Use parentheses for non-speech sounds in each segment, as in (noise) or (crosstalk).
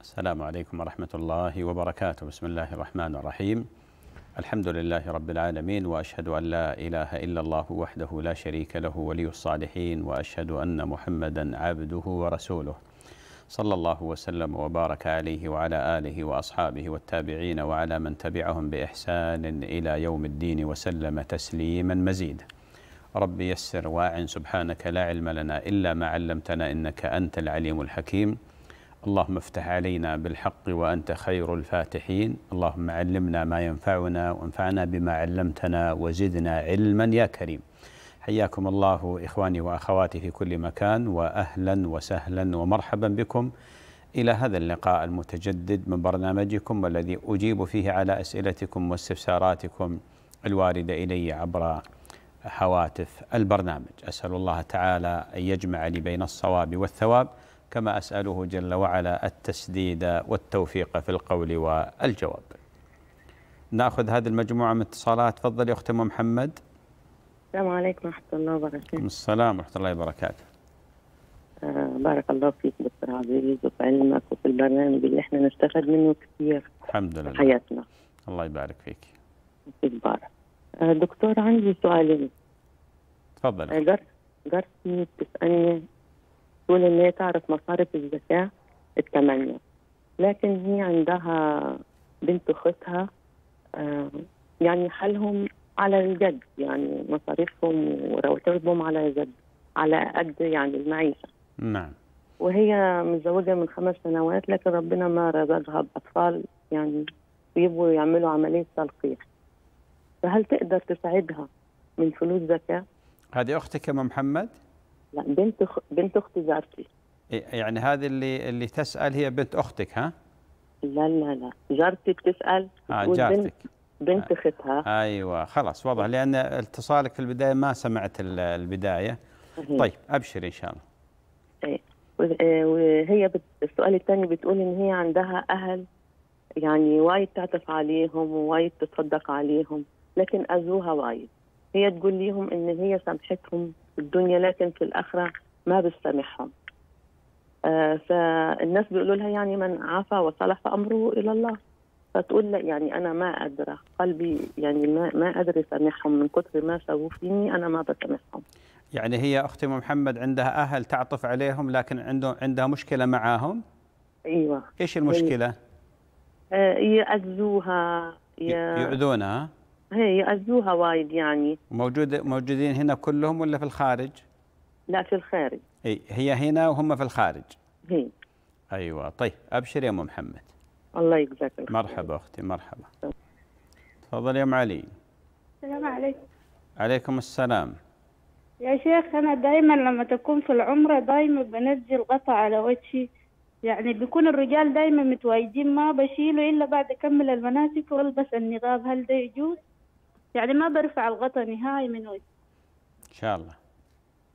السلام عليكم ورحمة الله وبركاته بسم الله الرحمن الرحيم الحمد لله رب العالمين وأشهد أن لا إله إلا الله وحده لا شريك له ولي الصالحين وأشهد أن محمدا عبده ورسوله صلى الله وسلم وبارك عليه وعلى آله وأصحابه والتابعين وعلى من تبعهم بإحسان إلى يوم الدين وسلم تسليما مزيدا رب يسر واعن سبحانك لا علم لنا إلا ما علمتنا إنك أنت العليم الحكيم اللهم افتح علينا بالحق وانت خير الفاتحين اللهم علمنا ما ينفعنا وانفعنا بما علمتنا وزدنا علما يا كريم حياكم الله اخواني واخواتي في كل مكان واهلا وسهلا ومرحبا بكم الى هذا اللقاء المتجدد من برنامجكم والذي اجيب فيه على اسئلتكم واستفساراتكم الوارده الي عبر هواتف البرنامج اسال الله تعالى ان يجمع لي بين الصواب والثواب كما أسأله جل وعلا التسديد والتوفيق في القول والجواب ناخذ هذه المجموعة من اتصالات تفضل يا أخت محمد السلام عليكم ورحمة الله وبركاته السلام ورحمة الله وبركاته آه، بارك الله فيك دكتور عزيز وفي علمك وفي البرنامج اللي احنا نستفاد منه كثير الحمد لله في حياتنا الله يبارك فيك فيك بارك آه، دكتور عندي سؤالين تفضل آه جارتي بتسألني تقول إن هي تعرف مصارف الزكاة الثمانية لكن هي عندها بنت أختها آه، يعني حالهم على الجد يعني مصاريفهم ورواتبهم على جد على قد يعني المعيشة نعم وهي متزوجة من خمس سنوات لكن ربنا ما رزقها بأطفال يعني يبغوا يعملوا عملية تلقيح فهل تقدر تساعدها من فلوس زكاة؟ هذه أختك يا محمد؟ لا بنت بنت اخت جارتي إيه، يعني هذه اللي اللي تسال هي بنت اختك ها؟ لا لا لا جارتي بتسال اه جارتك بنت اختها آه ايوه خلاص واضح لان اتصالك في البدايه ما سمعت البدايه هي. طيب ابشر ان شاء الله إيه. ايه وهي بت... السؤال الثاني بتقول ان هي عندها اهل يعني وايد تعطف عليهم ووايد تتصدق عليهم لكن اذوها وايد هي تقول ليهم ان هي سامحتهم الدنيا لكن في الاخره ما بتسامحهم آه فالناس بيقولوا لها يعني من عفا وصلح فامره الى الله فتقول لا يعني انا ما أدرى قلبي يعني ما ما أدرى سامحهم من كثر ما سووا فيني انا ما بسامحهم يعني هي اختي محمد عندها اهل تعطف عليهم لكن عنده عندها مشكله معاهم ايوه ايش المشكله؟ يعني، آه ياذوها يأ... يأذونها هي أذوها وايد يعني موجودة موجودين هنا كلهم ولا في الخارج؟ لا في الخارج اي هي هنا وهم في الخارج هي ايوه طيب ابشر يا ام محمد الله يجزاك الخير مرحبا اختي مرحبا طيب. تفضل يا ام علي السلام عليكم عليكم السلام يا شيخ انا دايما لما تكون في العمره دايما بنزل غطا على وجهي يعني بيكون الرجال دايما متواجدين ما بشيله الا بعد اكمل المناسك والبس النقاب هل ده يجوز؟ يعني ما برفع الغطاء نهائي من وجهي ان شاء الله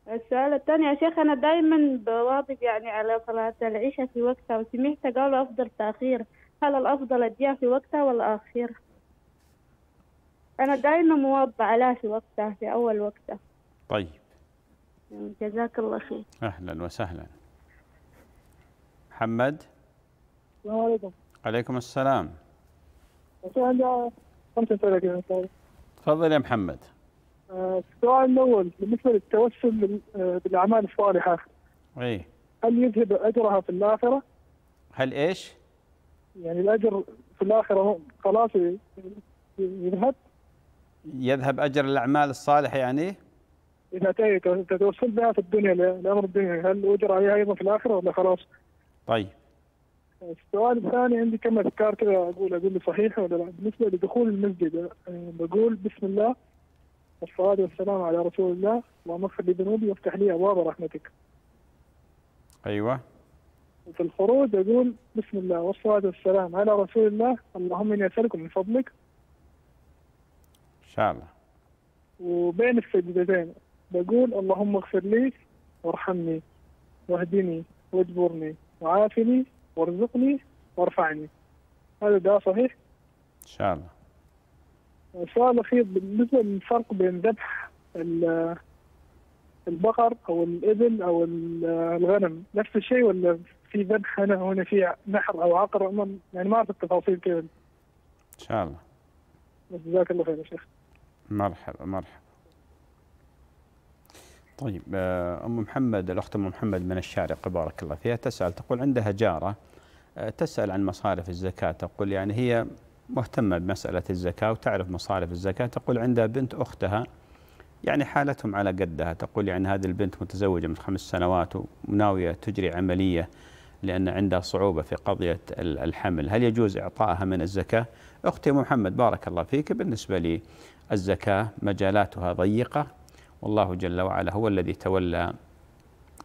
السؤال الثاني يا شيخ انا دائما بواظب يعني على صلاه العشاء في وقتها وسمعت قالوا افضل تاخير هل الافضل اديها في وقتها ولا اخر انا دائما مواظب عليها في وقتها في اول وقتها طيب يعني جزاك الله خير اهلا وسهلا محمد السلام عليكم عليكم السلام تفضل يا محمد آه، السؤال الاول بالنسبه للتوسل آه، بالاعمال الصالحه اي هل يذهب اجرها في الاخره؟ هل ايش؟ يعني الاجر في الاخره خلاص يذهب يذهب اجر الاعمال الصالحه يعني؟ اذا تتوسل بها في الدنيا لامر الدنيا هل اجر عليها ايضا في الاخره ولا خلاص؟ طيب السؤال الثاني عندي كم افكار كذا اقول اقول صحيحه ولا لا بالنسبه لدخول المسجد آه، بقول بسم الله والصلاه والسلام على رسول الله اللهم اغفر لي ذنوبي وافتح لي ابواب رحمتك. ايوه. وفي الخروج اقول بسم الله والصلاه والسلام على رسول الله اللهم اني اسالك من فضلك. ان شاء الله. وبين السجدتين بقول اللهم اغفر لي وارحمني واهدني واجبرني وعافني وارزقني وارفعني هذا دعاء صحيح؟ ان شاء الله السؤال الاخير بالنسبه للفرق بين ذبح البقر او الابل او الغنم نفس الشيء ولا في ذبح هنا هنا في نحر او عقر أمم، يعني ما اعرف التفاصيل كيف ان شاء الله جزاك الله خير يا شيخ مرحبا مرحبا طيب آه، ام محمد الاخت ام محمد من الشارقه بارك الله فيها تسال تقول عندها جاره آه، تسال عن مصارف الزكاه تقول يعني هي مهتمه بمساله الزكاه وتعرف مصارف الزكاه تقول عندها بنت اختها يعني حالتهم على قدها تقول يعني هذه البنت متزوجه من خمس سنوات وناويه تجري عمليه لأن عندها صعوبة في قضية الحمل هل يجوز إعطائها من الزكاة؟ أختي محمد بارك الله فيك بالنسبة لي الزكاة مجالاتها ضيقة والله جل وعلا هو الذي تولى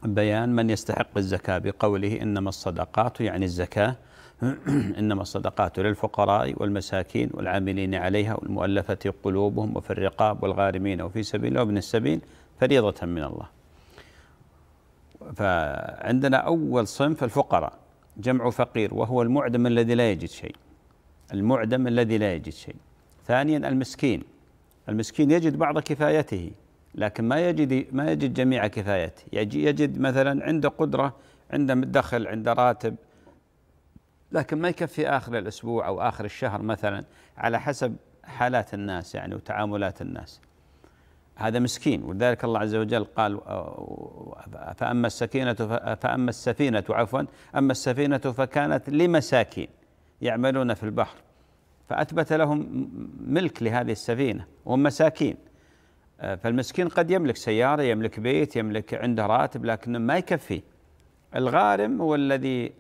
بيان من يستحق الزكاة بقوله إنما الصدقات يعني الزكاة (clears throat) إنما الصدقات للفقراء والمساكين والعاملين عليها والمؤلفة قلوبهم وفي الرقاب والغارمين وفي سبيل وابن السبيل فريضة من الله فعندنا أول صنف الفقراء جمع فقير وهو المعدم الذي لا يجد شيء المعدم الذي لا يجد شيء ثانيا المسكين المسكين يجد بعض كفايته لكن ما يجد ما يجد جميع كفايته يجد مثلا عنده قدرة عنده دخل عنده راتب لكن ما يكفي آخر الأسبوع أو آخر الشهر مثلا على حسب حالات الناس يعني وتعاملات الناس هذا مسكين ولذلك الله عز وجل قال فأما السكينة فأما السفينة عفوا أما السفينة فكانت لمساكين يعملون في البحر فأثبت لهم ملك لهذه السفينة وهم مساكين آه، فالمسكين قد يملك سيارة يملك بيت يملك عنده راتب لكنه ما يكفي الغارم هو الذي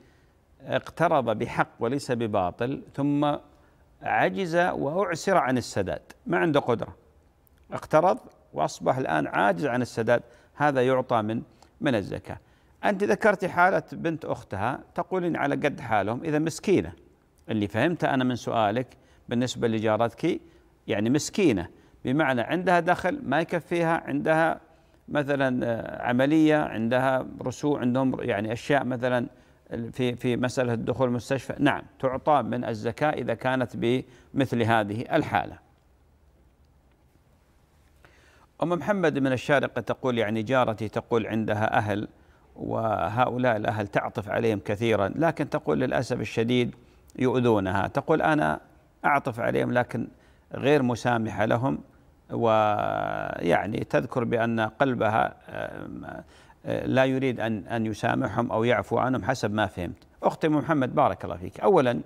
اقترض بحق وليس بباطل ثم عجز وأعسر عن السداد ما عنده قدرة اقترض وأصبح الآن عاجز عن السداد هذا يعطى من من الزكاة أنت ذكرتي حالة بنت أختها تقولين على قد حالهم إذا مسكينة اللي فهمته أنا من سؤالك بالنسبة لجارتك يعني مسكينة بمعنى عندها دخل ما يكفيها عندها مثلا آه، عمليه عندها رسوم عندهم يعني اشياء مثلا في في مساله الدخول المستشفى نعم تعطى من الزكاه اذا كانت بمثل هذه الحاله. ام محمد من الشارقه تقول يعني جارتي تقول عندها اهل وهؤلاء الاهل تعطف عليهم كثيرا لكن تقول للاسف الشديد يؤذونها تقول انا اعطف عليهم لكن غير مسامحه لهم ويعني تذكر بأن قلبها لا يريد أن أن يسامحهم أو يعفو عنهم حسب ما فهمت أختي محمد بارك الله فيك أولا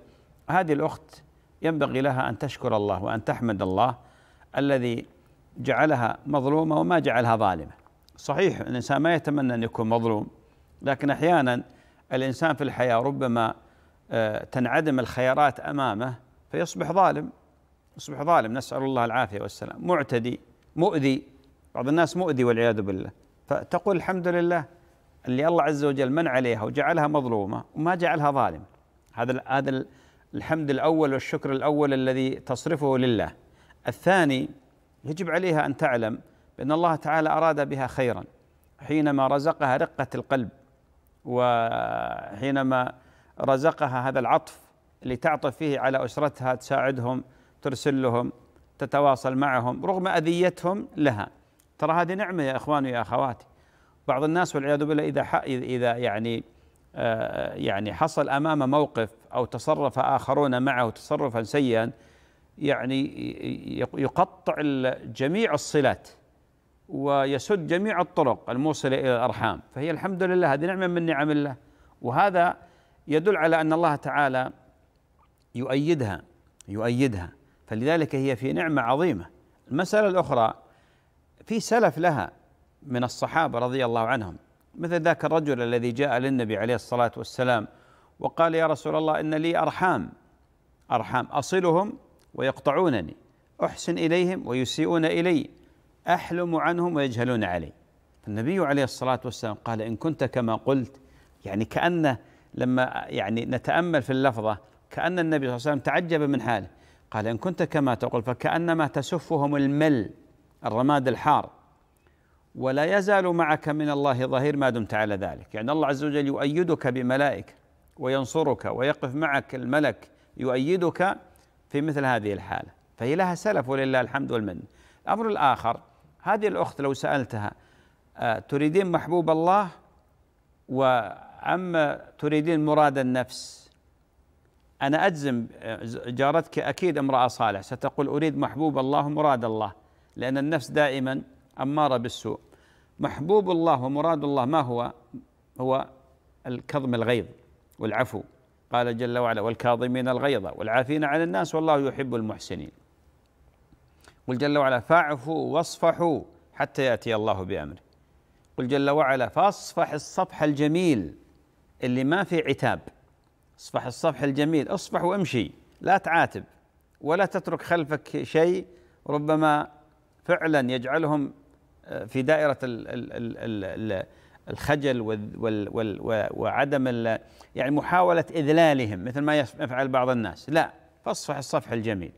هذه الأخت ينبغي لها أن تشكر الله وأن تحمد الله الذي جعلها مظلومة وما جعلها ظالمة صحيح الإنسان ما يتمنى أن يكون مظلوم لكن أحيانا الإنسان في الحياة ربما تنعدم الخيارات أمامه فيصبح ظالم يصبح ظالم نسأل الله العافية والسلام معتدي مؤذي بعض الناس مؤذي والعياذ بالله فتقول الحمد لله اللي الله عز وجل من عليها وجعلها مظلومة وما جعلها ظالم هذا هذا الحمد الأول والشكر الأول الذي تصرفه لله الثاني يجب عليها أن تعلم بأن الله تعالى أراد بها خيرا حينما رزقها رقة القلب وحينما رزقها هذا العطف اللي تعطف فيه على أسرتها تساعدهم ترسل لهم تتواصل معهم رغم اذيتهم لها ترى هذه نعمه يا اخواني يا اخواتي بعض الناس والعياذ بالله اذا اذا يعني آه، يعني حصل امامه موقف او تصرف اخرون معه تصرفا سيئا يعني يقطع جميع الصلات ويسد جميع الطرق الموصله الى الارحام فهي الحمد لله هذه نعمه من نعم الله وهذا يدل على ان الله تعالى يؤيدها يؤيدها فلذلك هي في نعمة عظيمة المسألة الأخرى في سلف لها من الصحابة رضي الله عنهم مثل ذاك الرجل الذي جاء للنبي عليه الصلاة والسلام وقال يا رسول الله إن لي أرحام أرحام أصلهم ويقطعونني أحسن إليهم ويسيئون إلي أحلم عنهم ويجهلون علي فالنبي عليه الصلاة والسلام قال إن كنت كما قلت يعني كأنه لما يعني نتأمل في اللفظة كأن النبي صلى الله عليه وسلم تعجب من حاله قال إن كنت كما تقول فكأنما تسفهم المل الرماد الحار ولا يزال معك من الله ظهير ما دمت على ذلك يعني الله عز وجل يؤيدك بملائكة وينصرك ويقف معك الملك يؤيدك في مثل هذه الحالة فهي لها سلف ولله الحمد والمن الأمر الآخر هذه الأخت لو سألتها آه, تريدين محبوب الله وأما تريدين مراد النفس أنا أجزم آه، جارتك أكيد امرأة صالح ستقول أريد محبوب الله مراد الله لأن النفس دائما أمارة بالسوء محبوب الله ومراد الله ما هو هو الكظم الغيظ والعفو قال جل وعلا والكاظمين الغيظ والعافين عن الناس والله يحب المحسنين قل جل وعلا فاعفوا واصفحوا حتى يأتي الله بأمره قل جل وعلا فاصفح الصفح الجميل اللي ما في عتاب اصفح الصفح الجميل اصفح وامشي لا تعاتب ولا تترك خلفك شيء ربما فعلا يجعلهم آه، في دائرة الخجل وعدم يعني محاولة إذلالهم مثل ما يفعل بعض الناس لا فاصفح الصفح الجميل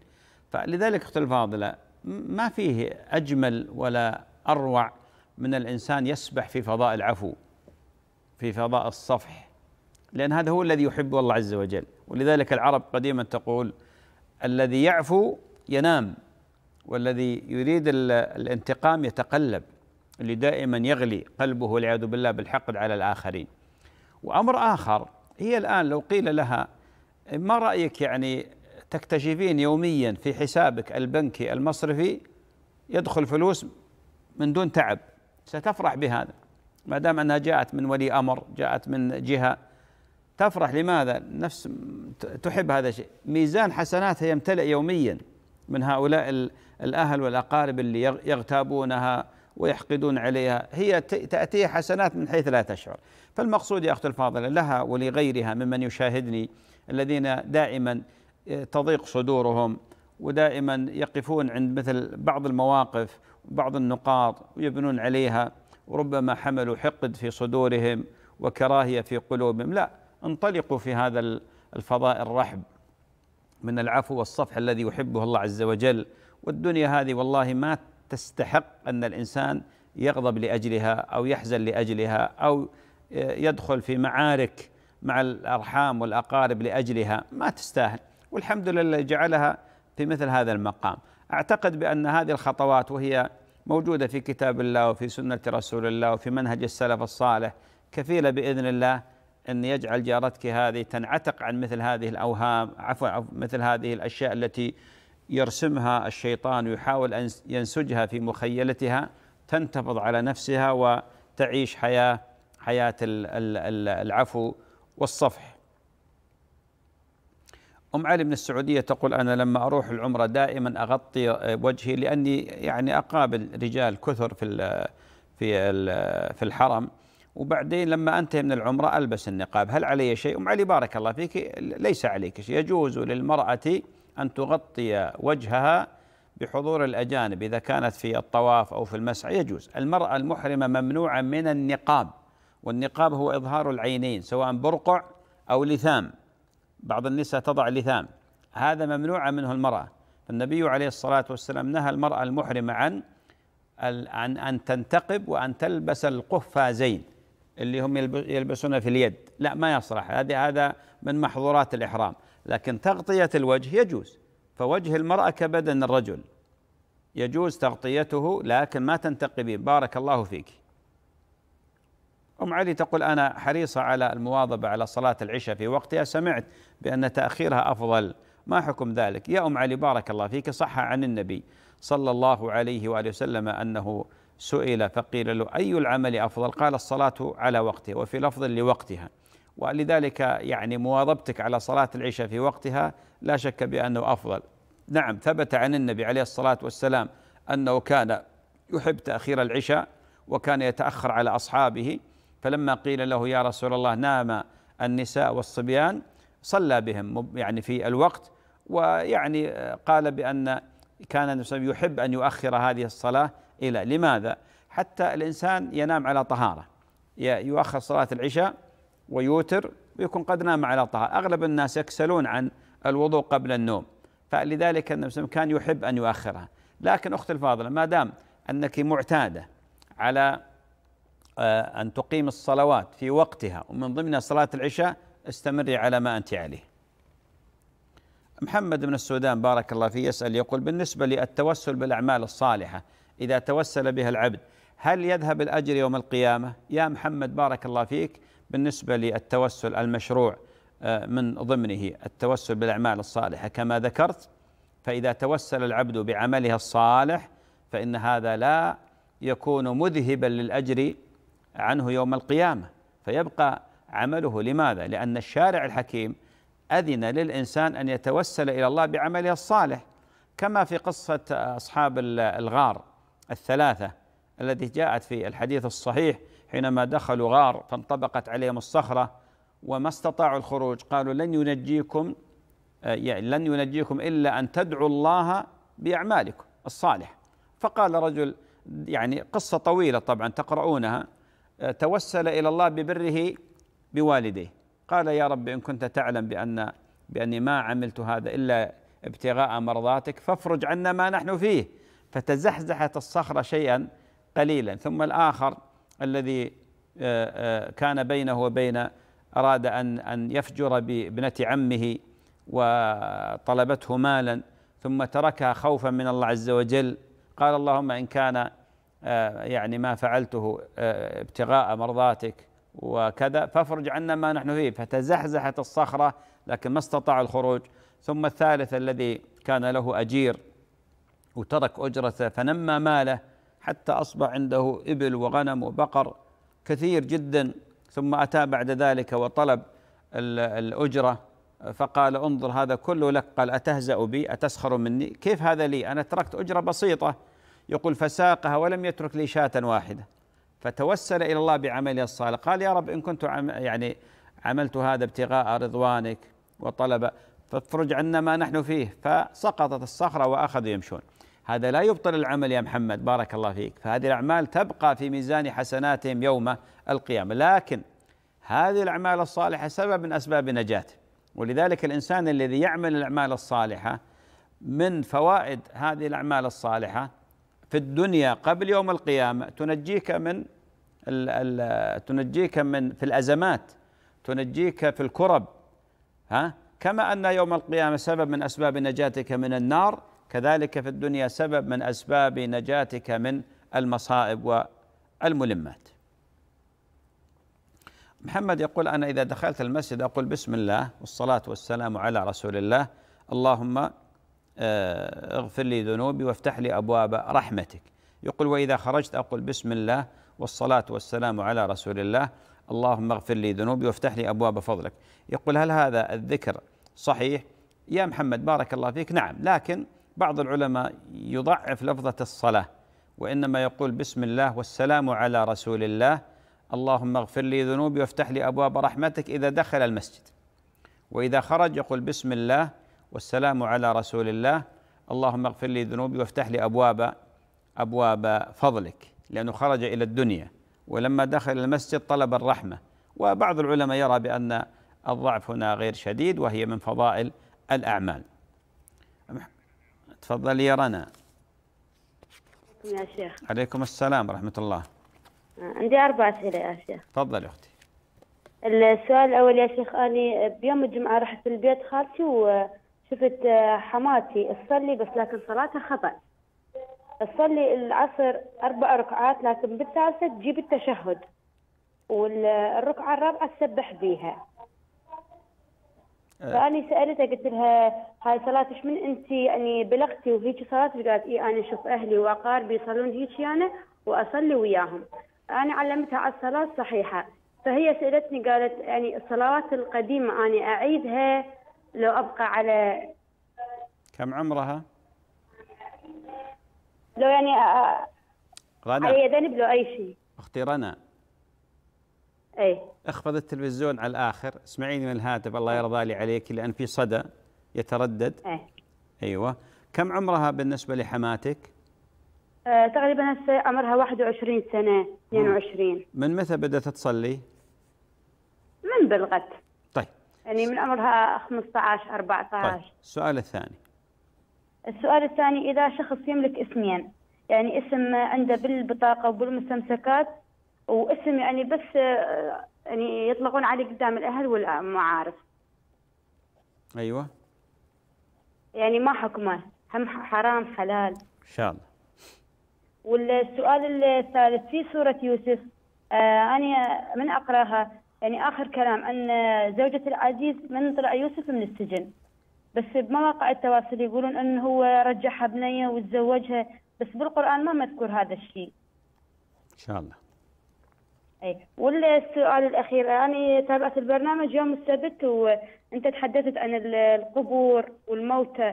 فلذلك أخت الفاضلة ما فيه أجمل ولا أروع من الإنسان يسبح في فضاء العفو في فضاء الصفح لأن هذا هو الذي يحبه الله عز وجل ولذلك العرب قديما تقول الذي يعفو ينام والذي يريد الانتقام يتقلب اللي دائما يغلي قلبه والعياذ بالله بالحقد على الآخرين وأمر آخر هي الآن لو قيل لها ما رأيك يعني تكتشفين يوميا في حسابك البنكي المصرفي يدخل فلوس من دون تعب ستفرح بهذا ما دام انها جاءت من ولي امر جاءت من جهه تفرح لماذا؟ نفس تحب هذا الشيء ميزان حسناتها يمتلئ يوميا من هؤلاء الأهل والأقارب اللي يغتابونها ويحقدون عليها هي تأتيها حسنات من حيث لا تشعر فالمقصود يا أختي الفاضلة لها ولغيرها ممن يشاهدني الذين دائما آه، تضيق صدورهم ودائما يقفون عند مثل بعض المواقف وبعض النقاط ويبنون عليها وربما حملوا حقد في صدورهم وكراهية في قلوبهم لا انطلقوا في هذا الفضاء الرحب من العفو والصفح الذي يحبه الله عز وجل والدنيا هذه والله ما تستحق ان الانسان يغضب لاجلها او يحزن لاجلها او يدخل في معارك مع الارحام والاقارب لاجلها ما تستاهل والحمد لله جعلها في مثل هذا المقام اعتقد بان هذه الخطوات وهي موجوده في كتاب الله وفي سنه رسول الله وفي منهج السلف الصالح كفيله باذن الله أن يجعل جارتك هذه تنعتق عن مثل هذه الأوهام عفوا مثل هذه الأشياء التي يرسمها الشيطان ويحاول أن ينسجها في مخيلتها تنتفض على نفسها وتعيش حياة حياة العفو والصفح أم علي من السعودية تقول أنا لما أروح العمرة دائما أغطي وجهي لأني يعني أقابل رجال كثر في في في الحرم وبعدين لما انتهي من العمره البس النقاب، هل علي شيء؟ ام علي بارك الله فيك ليس عليك شيء، يجوز للمراه ان تغطي وجهها بحضور الاجانب اذا كانت في الطواف او في المسعى يجوز، المراه المحرمه ممنوعه من النقاب، والنقاب هو اظهار العينين سواء برقع او لثام. بعض النساء تضع لثام، هذا ممنوعه منه المراه، فالنبي عليه الصلاه والسلام نهى المراه المحرمه عن عن ان تنتقب وان تلبس القفازين. اللي هم يلبسونه في اليد لا ما يصلح هذا هذا من محظورات الإحرام لكن تغطية الوجه يجوز فوجه المرأة كبدن الرجل يجوز تغطيته لكن ما تنتقي به بارك الله فيك أم علي تقول أنا حريصة على المواظبة على صلاة العشاء في وقتها سمعت بأن تأخيرها أفضل ما حكم ذلك يا أم علي بارك الله فيك صح عن النبي صلى الله عليه وآله وسلم أنه سئل فقيل له أي العمل أفضل قال الصلاة على وقتها وفي لفظ لوقتها ولذلك يعني مواظبتك على صلاة العشاء في وقتها لا شك بأنه أفضل نعم ثبت عن النبي عليه الصلاة والسلام أنه كان يحب تأخير العشاء وكان يتأخر على أصحابه فلما قيل له يا رسول الله نام النساء والصبيان صلى بهم يعني في الوقت ويعني قال بأن كان يحب أن يؤخر هذه الصلاة إلى لماذا؟ حتى الإنسان ينام على طهارة يؤخر صلاة العشاء ويوتر ويكون قد نام على طهارة أغلب الناس يكسلون عن الوضوء قبل النوم فلذلك النبي كان يحب أن يؤخرها لكن أخت الفاضلة ما دام أنك معتادة على آه، أن تقيم الصلوات في وقتها ومن ضمنها صلاة العشاء استمري على ما أنت عليه محمد من السودان بارك الله فيه يسأل يقول بالنسبة للتوسل بالأعمال الصالحة إذا توسل بها العبد هل يذهب الأجر يوم القيامة يا محمد بارك الله فيك بالنسبة للتوسل المشروع آه، من ضمنه التوسل بالأعمال الصالحة كما ذكرت فإذا توسل العبد بعمله الصالح فإن هذا لا يكون مذهبا للأجر عنه يوم القيامة فيبقى عمله لماذا؟ لأن الشارع الحكيم أذن للإنسان أن يتوسل إلى الله بعمله الصالح كما في قصة أصحاب الغار الثلاثة التي جاءت في الحديث الصحيح حينما دخلوا غار فانطبقت عليهم الصخرة وما استطاعوا الخروج قالوا لن ينجيكم آه، يعني لن ينجيكم إلا أن تدعوا الله بأعمالكم الصالحة فقال رجل يعني قصة طويلة طبعا تقرؤونها آه، توسل إلى الله ببره بوالديه قال يا رب إن كنت تعلم بأن بأني ما عملت هذا إلا ابتغاء مرضاتك فافرج عنا ما نحن فيه فتزحزحت الصخرة شيئا قليلا ثم الآخر الذي آه، آه، كان بينه وبين أراد أن أن يفجر بابنة عمه وطلبته مالا ثم تركها خوفا من الله عز وجل قال اللهم إن كان آه، يعني ما فعلته ابتغاء مرضاتك وكذا فافرج عنا ما نحن فيه فتزحزحت الصخرة لكن ما استطاع الخروج ثم الثالث الذي كان له أجير وترك أجرته فنمى ماله حتى أصبح عنده إبل وغنم وبقر كثير جدا ثم أتى بعد ذلك وطلب الأجرة فقال انظر هذا كله لك قال أتهزأ بي أتسخر مني كيف هذا لي أنا تركت أجرة بسيطة يقول فساقها ولم يترك لي شاة واحدة فتوسل إلى الله بعمله الصالح قال يا رب إن كنت عم يعني عملت هذا ابتغاء رضوانك وطلب فافرج عنا ما نحن فيه فسقطت الصخرة وأخذوا يمشون هذا لا يبطل العمل يا محمد بارك الله فيك فهذه الأعمال تبقى في ميزان حسناتهم يوم القيامة لكن هذه الأعمال الصالحة سبب من أسباب نجاته ولذلك الإنسان الذي يعمل الأعمال الصالحة من فوائد هذه الأعمال الصالحة في الدنيا قبل يوم القيامة تنجيك من الـ الـ تنجيك من في الأزمات تنجيك في الكرب ها كما أن يوم القيامة سبب من أسباب نجاتك من النار كذلك في الدنيا سبب من اسباب نجاتك من المصائب والملمات. محمد يقول انا اذا دخلت المسجد اقول بسم الله والصلاه والسلام على رسول الله اللهم آه، اغفر لي ذنوبي وافتح لي ابواب رحمتك. يقول واذا خرجت اقول بسم الله والصلاه والسلام على رسول الله اللهم اغفر لي ذنوبي وافتح لي ابواب فضلك. يقول هل هذا الذكر صحيح؟ يا محمد بارك الله فيك نعم لكن بعض العلماء يضعف لفظة الصلاة وإنما يقول بسم الله والسلام على رسول الله اللهم اغفر لي ذنوبي وافتح لي أبواب رحمتك إذا دخل المسجد وإذا خرج يقول بسم الله والسلام على رسول الله اللهم اغفر لي ذنوبي وافتح لي أبواب أبواب فضلك لأنه خرج إلى الدنيا ولما دخل المسجد طلب الرحمة وبعض العلماء يرى بأن الضعف هنا غير شديد وهي من فضائل الأعمال تفضلي يا رنا يا شيخ عليكم السلام ورحمة الله آه، عندي أربع أسئلة يا شيخ تفضلي أختي السؤال الأول يا شيخ أنا بيوم الجمعة رحت البيت خالتي وشفت آه، حماتي تصلي بس لكن صلاتها خطأ تصلي العصر أربع ركعات لكن بالثالثة تجيب التشهد والركعة الرابعة تسبح بيها فاني سالتها قلت لها هاي صلاتك من انت يعني بلغتي وهيك صلاتك قالت اي انا اشوف اهلي واقاربي يصلون هيك انا يعني واصلي وياهم انا علمتها على الصلاه الصحيحه فهي سالتني قالت يعني الصلوات القديمه انا اعيدها لو ابقى على كم عمرها؟ لو يعني اي رنا لو اي شيء اختي رنا اي اخفض التلفزيون على الاخر اسمعيني من الهاتف الله إيه. يرضى لي عليك لان في صدى يتردد اي ايوه كم عمرها بالنسبه لحماتك؟ أه تقريبا هسه عمرها 21 سنه 22 من متى بدات تصلي؟ من بلغت طيب يعني من عمرها 15 14 طيب السؤال الثاني السؤال الثاني اذا شخص يملك اسمين يعني اسم عنده بالبطاقه وبالمستمسكات واسم يعني بس آه، يعني يطلقون عليه قدام الاهل والمعارف ايوه يعني ما حكمه هم حرام حلال ان شاء الله والسؤال الثالث في سورة يوسف آه أنا من أقراها يعني آخر كلام أن زوجة العزيز من طلع يوسف من السجن بس بمواقع التواصل يقولون أنه هو رجعها بنية وتزوجها بس بالقرآن ما مذكور هذا الشيء إن شاء الله اي والسؤال الاخير انا تابعت البرنامج يوم السبت وانت تحدثت عن القبور والموتى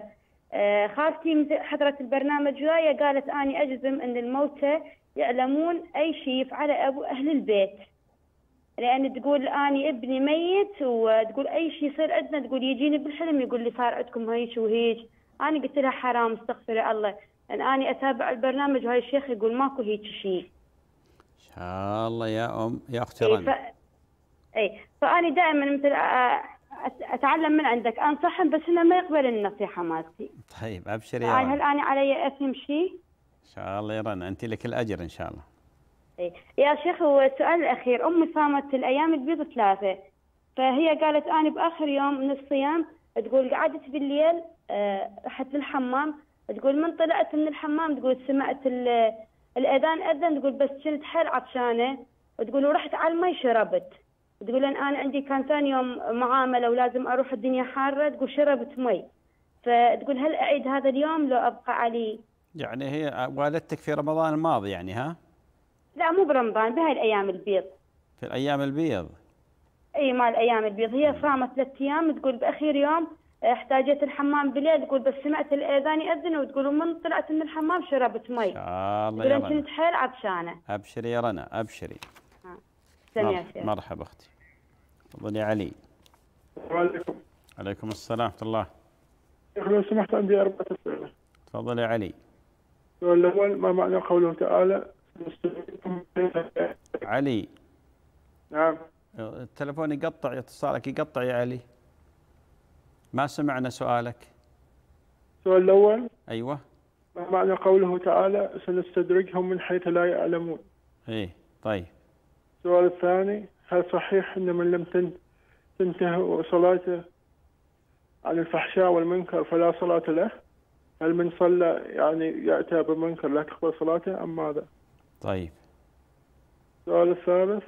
آه، خالتي حضرت البرنامج وياي قالت اني اجزم ان الموتى يعلمون اي شيء على ابو اهل البيت لان تقول اني ابني ميت وتقول اي شيء يصير عندنا تقول يجيني بالحلم يقول لي صار عندكم هيك وهيك انا قلت لها حرام استغفر الله ان اني اتابع البرنامج وهاي الشيخ يقول ماكو هيك شيء إن شاء الله يا أم يا أختي إيه، رنا أي فاني دائما مثل آه، أتعلم من عندك أنصحهم بس أنه ما يقبل النصيحة مالتي طيب أبشري يا آه، هل أنا علي أثم شيء؟ إن شاء الله يا رنا أنت لك الأجر إن شاء الله أي يا شيخ والسؤال الأخير أمي صامت الأيام البيض ثلاثة فهي قالت أنا بآخر يوم من الصيام تقول قعدت بالليل آه، رحت للحمام تقول من طلعت من الحمام تقول سمعت الاذان اذن تقول بس كنت حيل عطشانه وتقول ورحت على المي شربت تقول إن انا عندي كان ثاني يوم معامله ولازم اروح الدنيا حاره تقول شربت مي فتقول هل اعيد هذا اليوم لو ابقى عليه يعني هي والدتك في رمضان الماضي يعني ها؟ لا مو برمضان بهاي الايام البيض في الايام البيض اي مال الايام البيض هي صامت ثلاث ايام تقول باخير يوم احتاجت الحمام بالليل تقول بس سمعت الاذان ياذن وتقول من طلعت من الحمام شربت مي. ان شاء الله يا رنا. كنت حيل عطشانه. ابشري يا رنا ابشري. مرحبا اختي. تفضلي علي. السلام عليكم. عليكم السلام ورحمه الله. لو سمحت عندي اربع اسئله. تفضل يا علي. السؤال الاول ما معنى قوله تعالى علي نعم التلفون يقطع اتصالك يقطع يا علي ما سمعنا سؤالك السؤال الأول أيوة ما معنى قوله تعالى سنستدرجهم من حيث لا يعلمون إيه طيب السؤال الثاني هل صحيح أن من لم تنتهي صلاته عن الفحشاء والمنكر فلا صلاة له هل من صلى يعني يأتى بمنكر لا تقبل صلاته أم ماذا طيب السؤال الثالث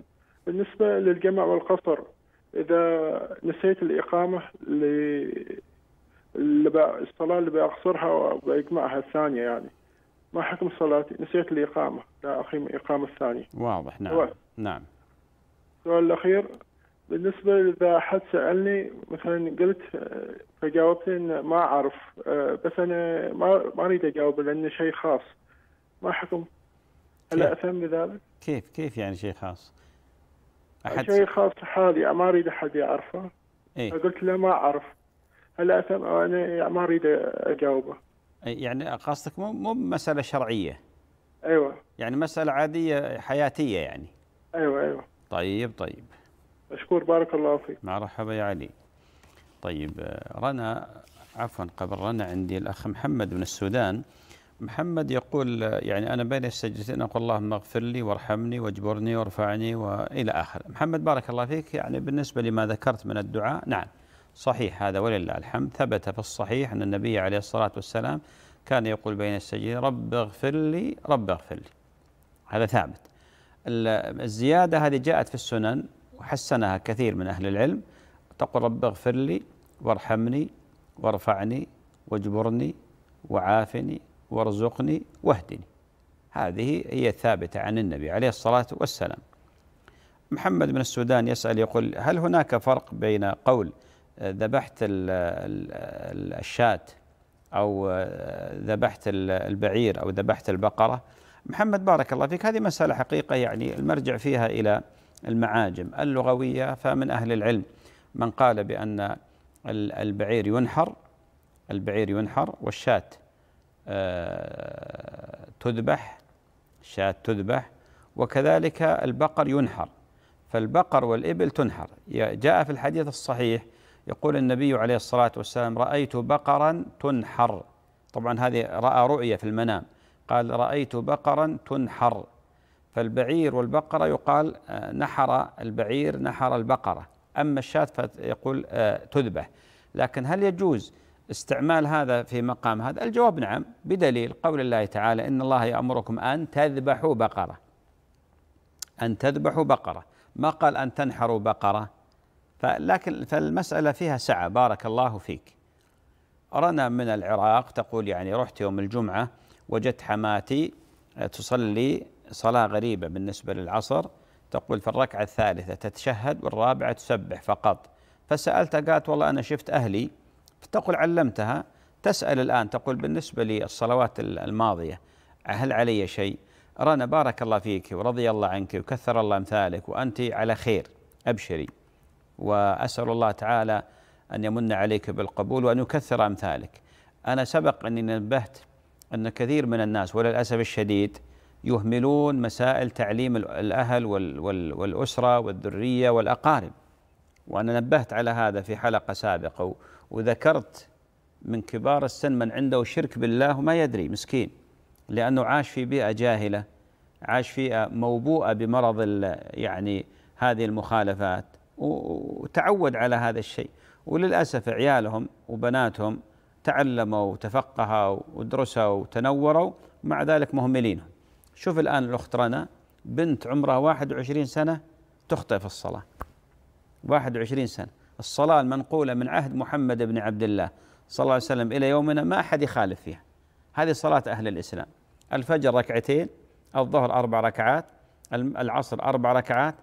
بالنسبة للجمع والقصر اذا نسيت الاقامه اللي الصلاه اللي بقصرها وبجمعها الثانيه يعني ما حكم صلاتي نسيت الإقامة لا أقيم الإقامة الثانية واضح نعم واضح. نعم السؤال الأخير بالنسبة إذا حد سألني مثلا قلت آه، فجاوبت إن ما أعرف آه، بس أنا ما ما أريد أجاوب لأنه شيء خاص ما حكم هل أثم بذلك؟ كيف كيف يعني شيء خاص؟ أحد شيء خاص حالي يعني ما اريد احد يعرفه إيه؟ قلت له ما اعرف هلا انا يعني ما اريد اجاوبه إيه، يعني قصدك مو مو مساله شرعيه ايوه يعني مساله عاديه حياتيه يعني ايوه ايوه طيب طيب مشكور بارك الله فيك مرحبا يا علي طيب آه، رنا عفوا قبل رنا عندي الاخ محمد من السودان محمد يقول يعني أنا بين السجدتين أقول اللهم اغفر لي وارحمني واجبرني وارفعني وإلى آخره محمد بارك الله فيك يعني بالنسبة لما ذكرت من الدعاء نعم صحيح هذا ولله الحمد ثبت في الصحيح أن النبي عليه الصلاة والسلام كان يقول بين السجدين رب اغفر لي رب اغفر لي هذا ثابت الزيادة هذه جاءت في السنن وحسنها كثير من أهل العلم تقول رب اغفر لي وارحمني وارفعني واجبرني وعافني وارزقني واهدني هذه هي ثابتة عن النبي عليه الصلاة والسلام محمد من السودان يسأل يقول هل هناك فرق بين قول آه، ذبحت الشاة أو آه، ذبحت البعير أو ذبحت البقرة محمد بارك الله فيك هذه مسألة حقيقة يعني المرجع فيها إلى المعاجم اللغوية فمن أهل العلم من قال بأن البعير ينحر البعير ينحر والشاة آه، تذبح شاة تذبح وكذلك البقر ينحر فالبقر والإبل تنحر جاء في الحديث الصحيح يقول النبي عليه الصلاة والسلام رأيت بقرا تنحر طبعا هذه رأى رؤية في المنام قال رأيت بقرا تنحر فالبعير والبقرة يقال آه، نحر البعير نحر البقرة أما الشاة فيقول آه، تذبح لكن هل يجوز استعمال هذا في مقام هذا الجواب نعم بدليل قول الله تعالى إن الله يأمركم أن تذبحوا بقرة أن تذبحوا بقرة ما قال أن تنحروا بقرة فلكن فالمسألة فيها سعة بارك الله فيك رنا من العراق تقول يعني رحت يوم الجمعة وجدت حماتي تصلي صلاة غريبة بالنسبة للعصر تقول في الركعة الثالثة تتشهد والرابعة تسبح فقط فسألتها قالت والله أنا شفت أهلي تقول علمتها تسأل الآن تقول بالنسبة للصلوات الماضية هل علي شيء رنا بارك الله فيك ورضي الله عنك وكثر الله أمثالك وأنت على خير أبشري وأسأل الله تعالى أن يمن عليك بالقبول وأن يكثر أمثالك أنا سبق أني نبهت أن كثير من الناس وللأسف الشديد يهملون مسائل تعليم الأهل والأسرة والذرية والأقارب وأنا نبهت على هذا في حلقة سابقة وذكرت من كبار السن من عنده شرك بالله وما يدري مسكين لأنه عاش في بيئة جاهلة عاش في موبوءة بمرض يعني هذه المخالفات وتعود على هذا الشيء وللأسف عيالهم وبناتهم تعلموا وتفقهوا ودرسوا وتنوروا مع ذلك مهملينهم شوف الآن الأخت رنا بنت عمرها 21 سنة تخطئ في الصلاة 21 سنة الصلاة المنقولة من عهد محمد بن عبد الله صلى الله عليه وسلم إلى يومنا ما أحد يخالف فيها هذه صلاة أهل الإسلام الفجر ركعتين الظهر أربع ركعات العصر أربع ركعات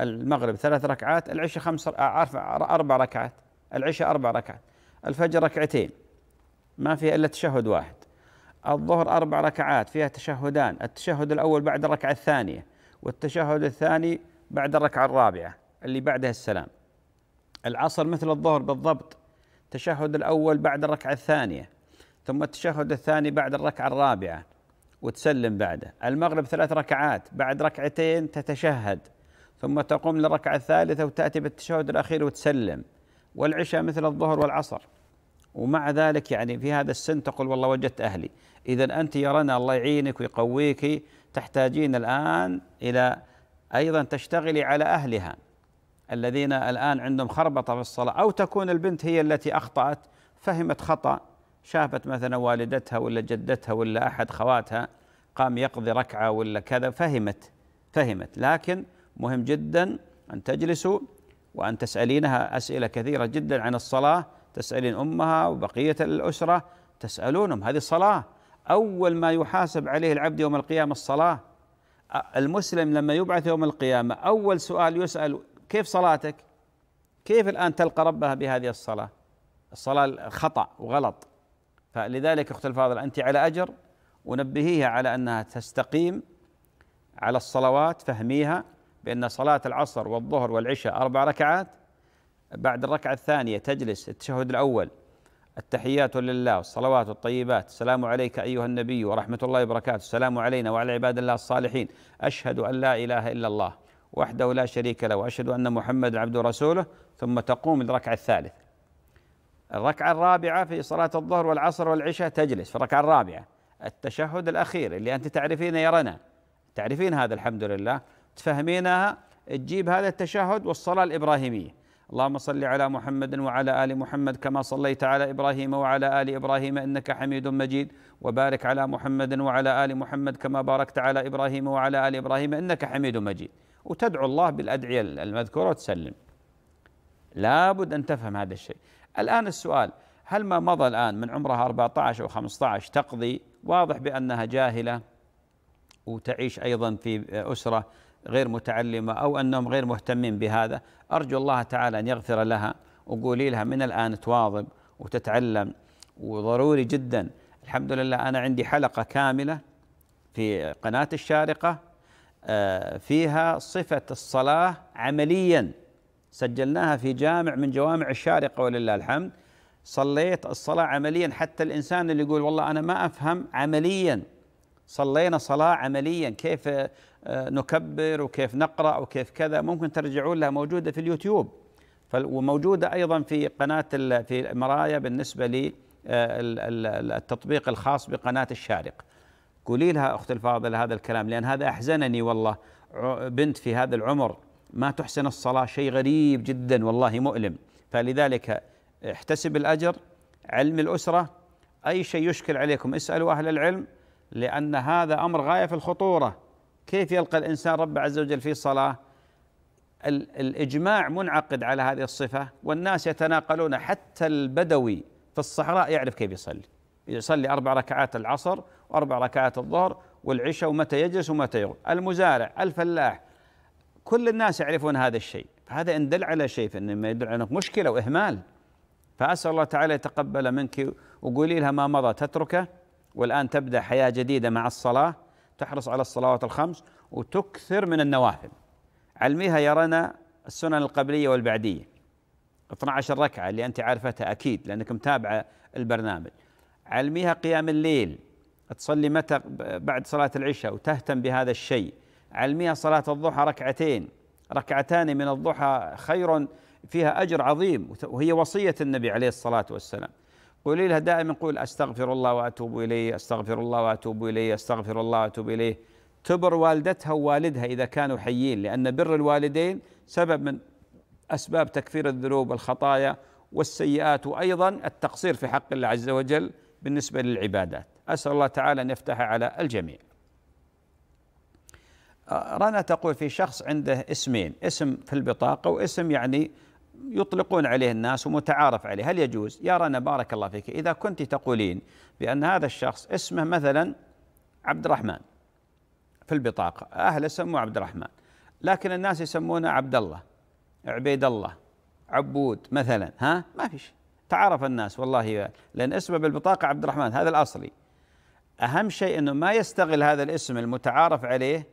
المغرب ثلاث ركعات العشاء خمس أربع ركعات العشاء أربع ركعات الفجر ركعتين ما فيها إلا تشهد واحد الظهر أربع ركعات فيها تشهدان التشهد الأول بعد الركعة الثانية والتشهد الثاني بعد الركعة الرابعة اللي بعدها السلام العصر مثل الظهر بالضبط تشهد الأول بعد الركعة الثانية ثم التشهد الثاني بعد الركعة الرابعة وتسلم بعده المغرب ثلاث ركعات بعد ركعتين تتشهد ثم تقوم للركعة الثالثة وتأتي بالتشهد الأخير وتسلم والعشاء مثل الظهر والعصر ومع ذلك يعني في هذا السن تقول والله وجدت أهلي إذا أنت يا رنا الله يعينك ويقويك تحتاجين الآن إلى أيضا تشتغلي على أهلها الذين الآن عندهم خربطة في الصلاة أو تكون البنت هي التي أخطأت فهمت خطأ شافت مثلا والدتها ولا جدتها ولا أحد خواتها قام يقضي ركعة ولا كذا فهمت فهمت لكن مهم جدا أن تجلسوا وأن تسألينها أسئلة كثيرة جدا عن الصلاة تسألين أمها وبقية الأسرة تسألونهم هذه الصلاة أول ما يحاسب عليه العبد يوم القيامة الصلاة المسلم لما يبعث يوم القيامة أول سؤال يسأل كيف صلاتك كيف الآن تلقى ربها بهذه الصلاة الصلاة خطأ وغلط فلذلك أخت الفاضل أنت على أجر ونبهيها على أنها تستقيم على الصلوات فهميها بأن صلاة العصر والظهر والعشاء أربع ركعات بعد الركعة الثانية تجلس التشهد الأول التحيات لله والصلوات والطيبات السلام عليك أيها النبي ورحمة الله وبركاته السلام علينا وعلى عباد الله الصالحين أشهد أن لا إله إلا الله وحده لا شريك له واشهد ان محمد عبده ورسوله ثم تقوم للركعه الثالث الركعه الرابعه في صلاه الظهر والعصر والعشاء تجلس في الركعه الرابعه التشهد الاخير اللي انت تعرفينه رنا تعرفين هذا الحمد لله تفهمينها تجيب هذا التشهد والصلاه الابراهيميه اللهم صل على محمد وعلى ال محمد كما صليت على ابراهيم وعلى ال ابراهيم انك حميد مجيد وبارك على محمد وعلى ال محمد كما باركت على ابراهيم وعلى ال ابراهيم انك حميد مجيد وتدعو الله بالأدعية المذكورة وتسلم لابد أن تفهم هذا الشيء الآن السؤال هل ما مضى الآن من عمرها 14 أو 15 تقضي واضح بأنها جاهلة وتعيش أيضا في أسرة غير متعلمة أو أنهم غير مهتمين بهذا أرجو الله تعالى أن يغفر لها وقولي لها من الآن تواظب وتتعلم وضروري جدا الحمد لله أنا عندي حلقة كاملة في قناة الشارقة آه، فيها صفة الصلاة عمليا سجلناها في جامع من جوامع الشارقة ولله الحمد صليت الصلاة عمليا حتى الإنسان اللي يقول والله أنا ما أفهم عمليا صلينا صلاة عمليا كيف آه، نكبر وكيف نقرأ وكيف كذا ممكن ترجعون لها موجودة في اليوتيوب وموجودة أيضا في قناة في المرايا بالنسبة للتطبيق آه، الخاص بقناة الشارقة قولي لها أخت الفاضل هذا الكلام لأن هذا أحزنني والله بنت في هذا العمر ما تحسن الصلاة شيء غريب جدا والله مؤلم فلذلك احتسب الأجر علم الأسرة أي شيء يشكل عليكم اسألوا أهل العلم لأن هذا أمر غاية في الخطورة كيف يلقى الإنسان رب عز وجل في صلاة الإجماع منعقد على هذه الصفة والناس يتناقلون حتى البدوي في الصحراء يعرف كيف يصلي يصلي أربع ركعات العصر وأربع ركعات الظهر والعشاء ومتى يجلس ومتى يغلق المزارع الفلاح كل الناس يعرفون هذا الشيء فهذا إن دل على شيء فإنما يدل على مشكلة وإهمال فأسأل الله تعالى يتقبل منك وقولي لها ما مضى تتركه والآن تبدأ حياة جديدة مع الصلاة تحرص على الصلوات الخمس وتكثر من النوافل علميها يرانا السنن القبلية والبعدية 12 ركعة اللي أنت عارفتها أكيد لأنك متابعة البرنامج علميها قيام الليل تصلي متى بعد صلاة العشاء وتهتم بهذا الشيء علميها صلاة الضحى ركعتين ركعتان من الضحى خير فيها أجر عظيم وهي وصية النبي عليه الصلاة والسلام قولي لها دائما قول أستغفر الله وأتوب إليه أستغفر الله وأتوب إليه أستغفر الله وأتوب إليه تبر والدتها ووالدها إذا كانوا حيين لأن بر الوالدين سبب من أسباب تكفير الذنوب والخطايا والسيئات وأيضا التقصير في حق الله عز وجل بالنسبة للعبادات أسأل الله تعالى أن يفتح على الجميع آه، رنا تقول في شخص عنده اسمين اسم في البطاقة واسم يعني يطلقون عليه الناس ومتعارف عليه هل يجوز يا رنا بارك الله فيك إذا كنت تقولين بأن هذا الشخص اسمه مثلا عبد الرحمن في البطاقة أهله سموه عبد الرحمن لكن الناس يسمونه عبد الله عبيد الله عبود مثلا ها ما في شيء تعرف الناس والله لأن اسمه بالبطاقة عبد الرحمن هذا الأصلي أهم شيء أنه ما يستغل هذا الاسم المتعارف عليه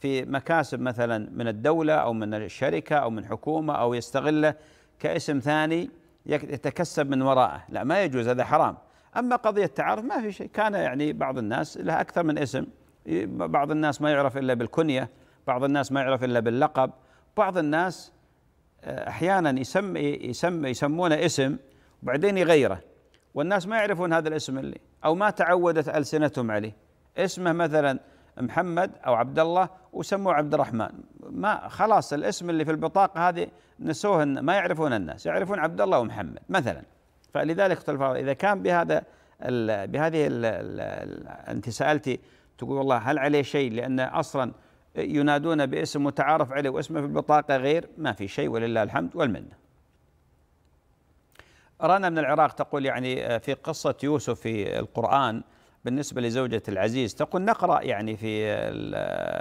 في مكاسب مثلا من الدولة أو من الشركة أو من حكومة أو يستغله كاسم ثاني يتكسب من وراءه لا ما يجوز هذا حرام أما قضية التعارف ما في شيء كان يعني بعض الناس لها أكثر من اسم بعض الناس ما يعرف إلا بالكنية بعض الناس ما يعرف إلا باللقب بعض الناس آه، أحيانا يسمي يسمي يسمونه اسم وبعدين يغيره والناس ما يعرفون هذا الاسم اللي او ما تعودت السنتهم عليه اسمه مثلا محمد او عبد الله وسموه عبد الرحمن ما خلاص الاسم اللي في البطاقه هذه نسوه ما يعرفون الناس يعرفون عبد الله ومحمد مثلا فلذلك اذا كان بهذا الـ بهذه الـ الـ انت سالتي تقول والله هل عليه شيء لان اصلا ينادون باسم متعارف عليه واسمه في البطاقه غير ما في شيء ولله الحمد والمنه رانا من العراق تقول يعني آه، في قصة يوسف في القرآن بالنسبة لزوجة العزيز تقول نقرأ يعني في آه،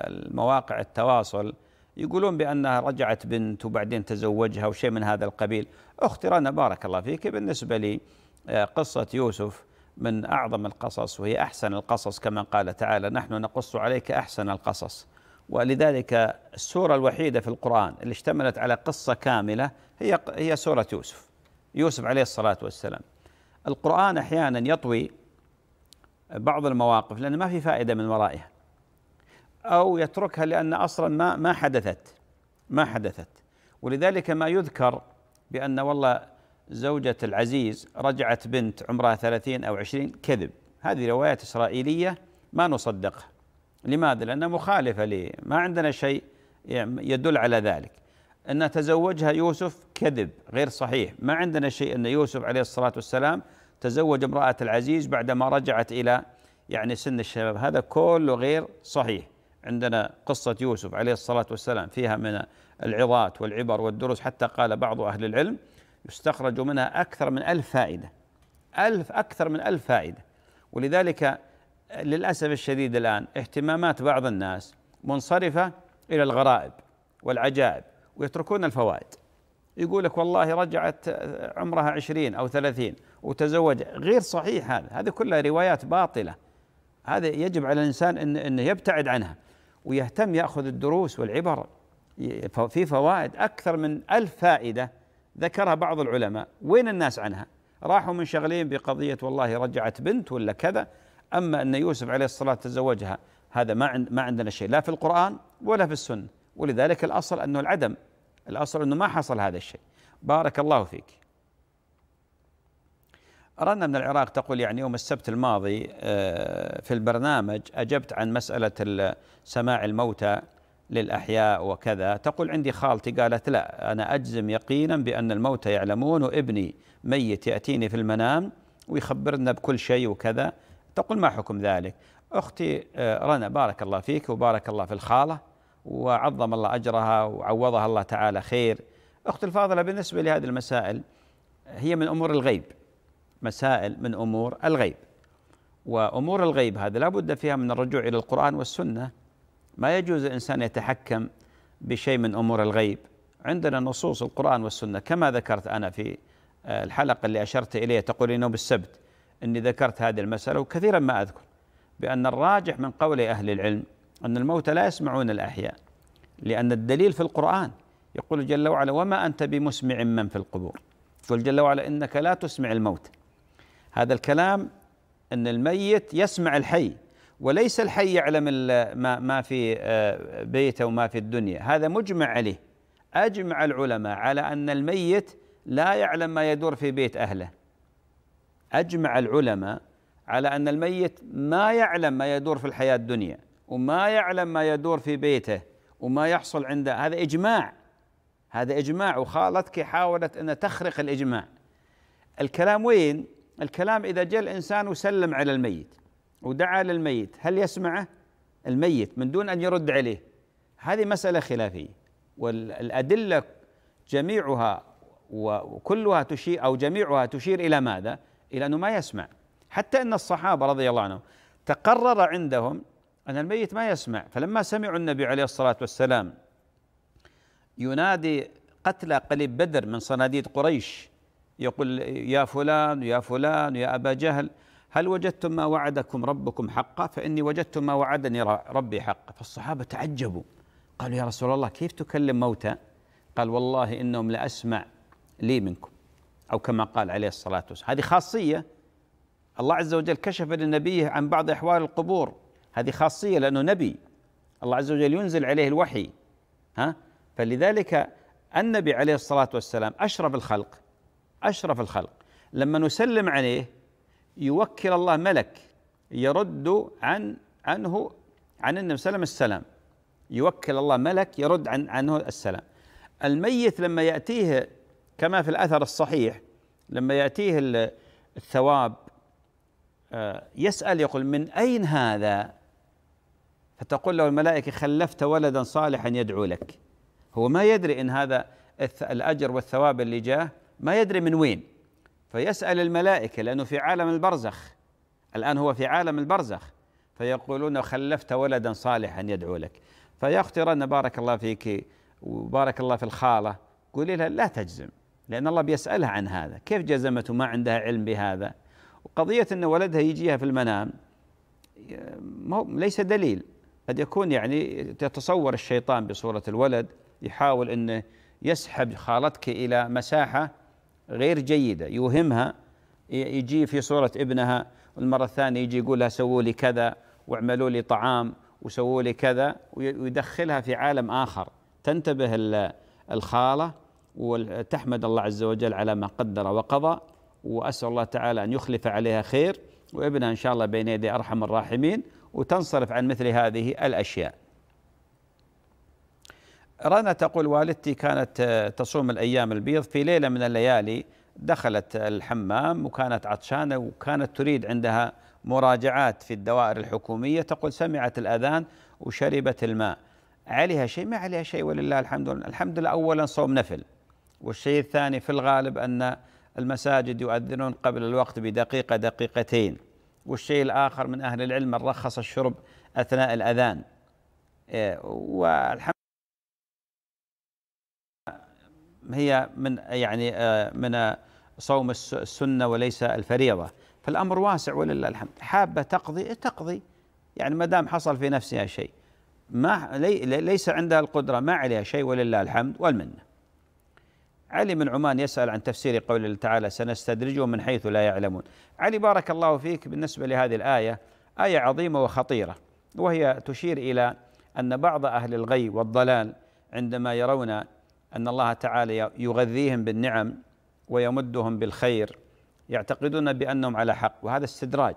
المواقع التواصل يقولون بأنها رجعت بنت وبعدين تزوجها وشيء من هذا القبيل أختي رانا بارك الله فيك بالنسبة لي آه، قصة يوسف من أعظم القصص وهي أحسن القصص كما قال تعالى نحن نقص عليك أحسن القصص ولذلك السورة الوحيدة في القرآن اللي اشتملت على قصة كاملة هي هي سورة يوسف يوسف عليه الصلاة والسلام القرآن أحيانا يطوي بعض المواقف لأن ما في فائدة من ورائها أو يتركها لأن أصلا ما ما حدثت ما حدثت ولذلك ما يذكر بأن والله زوجة العزيز رجعت بنت عمرها ثلاثين أو عشرين كذب هذه روايات إسرائيلية ما نصدقها لماذا؟ لأنها مخالفة لي ما عندنا شيء يدل على ذلك أن تزوجها يوسف كذب غير صحيح ما عندنا شيء أن يوسف عليه الصلاة والسلام تزوج امرأة العزيز بعدما رجعت إلى يعني سن الشباب هذا كله غير صحيح عندنا قصة يوسف عليه الصلاة والسلام فيها من العظات والعبر والدروس حتى قال بعض أهل العلم يستخرج منها أكثر من ألف فائدة ألف أكثر من ألف فائدة ولذلك للأسف الشديد الآن اهتمامات بعض الناس منصرفة إلى الغرائب والعجائب ويتركون الفوائد يقول لك والله رجعت عمرها عشرين أو ثلاثين وتزوج غير صحيح هذا هذه كلها روايات باطلة هذا يجب على الإنسان أن أنه يبتعد عنها ويهتم يأخذ الدروس والعبر في فوائد أكثر من ألف فائدة ذكرها بعض العلماء وين الناس عنها راحوا منشغلين بقضية والله رجعت بنت ولا كذا أما أن يوسف عليه الصلاة تزوجها هذا ما ما عندنا شيء لا في القرآن ولا في السنة ولذلك الأصل أنه العدم الأصل أنه ما حصل هذا الشيء بارك الله فيك رنا من العراق تقول يعني يوم السبت الماضي آه، في البرنامج أجبت عن مسألة سماع الموتى للأحياء وكذا تقول عندي خالتي قالت لا أنا أجزم يقينا بأن الموتى يعلمون وابني ميت يأتيني في المنام ويخبرنا بكل شيء وكذا تقول ما حكم ذلك أختي آه، رنا بارك الله فيك وبارك الله في الخالة وعظم الله أجرها وعوضها الله تعالى خير أخت الفاضلة بالنسبة لهذه المسائل هي من أمور الغيب مسائل من أمور الغيب وأمور الغيب هذا لا بد فيها من الرجوع إلى القرآن والسنة ما يجوز الإنسان يتحكم بشيء من أمور الغيب عندنا نصوص القرآن والسنة كما ذكرت أنا في آه، الحلقة اللي أشرت إليها تقولين يوم السبت أني ذكرت هذه المسألة وكثيرا ما أذكر بأن الراجح من قول أهل العلم أن الموتى لا يسمعون الأحياء لأن الدليل في القرآن يقول جل وعلا وما أنت بمسمع من في القبور يقول جل وعلا إنك لا تسمع الموت هذا الكلام أن الميت يسمع الحي وليس الحي يعلم ما ما في آه، بيته وما في الدنيا هذا مجمع عليه أجمع العلماء على أن الميت لا يعلم ما يدور في بيت أهله أجمع العلماء على أن الميت ما يعلم ما يدور في الحياة الدنيا وما يعلم ما يدور في بيته وما يحصل عنده هذا إجماع هذا إجماع وخالتك حاولت أن تخرق الإجماع الكلام وين؟ الكلام إذا جاء الإنسان وسلم على الميت ودعا للميت هل يسمعه؟ الميت من دون أن يرد عليه هذه مسألة خلافية والأدلة جميعها وكلها تشير أو جميعها تشير إلى ماذا؟ إلى أنه ما يسمع حتى أن الصحابة رضي الله عنهم تقرر عندهم أن الميت ما يسمع فلما سمعوا النبي عليه الصلاة والسلام ينادي قتلى قليب بدر من صناديد قريش يقول يا فلان يا فلان يا أبا جهل هل وجدتم ما وعدكم ربكم حقا فإني وجدت ما وعدني ربي حقا فالصحابة تعجبوا قالوا يا رسول الله كيف تكلم موتى قال والله إنهم لأسمع لي منكم أو كما قال عليه الصلاة والسلام هذه خاصية الله عز وجل كشف للنبي عن بعض أحوال القبور هذه خاصية لأنه نبي الله عز وجل ينزل عليه الوحي ها فلذلك النبي عليه الصلاة والسلام أشرف الخلق أشرف الخلق لما نسلم عليه يوكل الله ملك يرد عن عنه عن النبي صلى الله عليه وسلم السلام يوكل الله ملك يرد عن عنه السلام الميت لما يأتيه كما في الأثر الصحيح لما يأتيه الثواب آه، يسأل يقول من أين هذا فتقول له الملائكة خلفت ولدا صالحا يدعو لك هو ما يدري إن هذا الأجر والثواب اللي جاه ما يدري من وين فيسأل الملائكة لأنه في عالم البرزخ الآن هو في عالم البرزخ فيقولون خلفت ولدا صالحا يدعو لك فيا أختي رنا بارك الله فيك وبارك الله في الخالة قولي لها لا تجزم لأن الله بيسألها عن هذا كيف جزمت ما عندها علم بهذا وقضية أن ولدها يجيها في المنام ليس دليل قد يكون يعني تتصور الشيطان بصورة الولد يحاول أنه يسحب خالتك إلى مساحة غير جيدة يوهمها يجي في صورة ابنها والمرة الثانية يجي يقول لها سووا لي كذا واعملوا لي طعام وسووا لي كذا ويدخلها في عالم آخر تنتبه الخالة وتحمد الله عز وجل على ما قدر وقضى وأسأل الله تعالى أن يخلف عليها خير وابنها إن شاء الله بين يدي أرحم الراحمين وتنصرف عن مثل هذه الأشياء رنا تقول والدتي كانت آه، تصوم الأيام البيض في ليلة من الليالي دخلت الحمام وكانت عطشانة وكانت تريد عندها مراجعات في الدوائر الحكومية تقول سمعت الأذان وشربت الماء عليها شيء ما عليها شيء ولله الحمد الحمد لله أولا صوم نفل والشيء الثاني في الغالب أن المساجد يؤذنون قبل الوقت بدقيقة دقيقتين والشيء الآخر من أهل العلم من رخص الشرب أثناء الأذان إيه، والحمد هي من يعني آه، من صوم السنة وليس الفريضة فالأمر واسع ولله الحمد حابة تقضي تقضي يعني ما دام حصل في نفسها شيء ما لي ليس عندها القدرة ما عليها شيء ولله الحمد والمنه علي من عمان يسأل عن تفسير قوله تعالى سنستدرجهم من حيث لا يعلمون علي بارك الله فيك بالنسبة لهذه الآية آية عظيمة وخطيرة وهي تشير إلى أن بعض أهل الغي والضلال عندما يرون أن الله تعالى يغذيهم بالنعم ويمدهم بالخير يعتقدون بأنهم على حق وهذا استدراج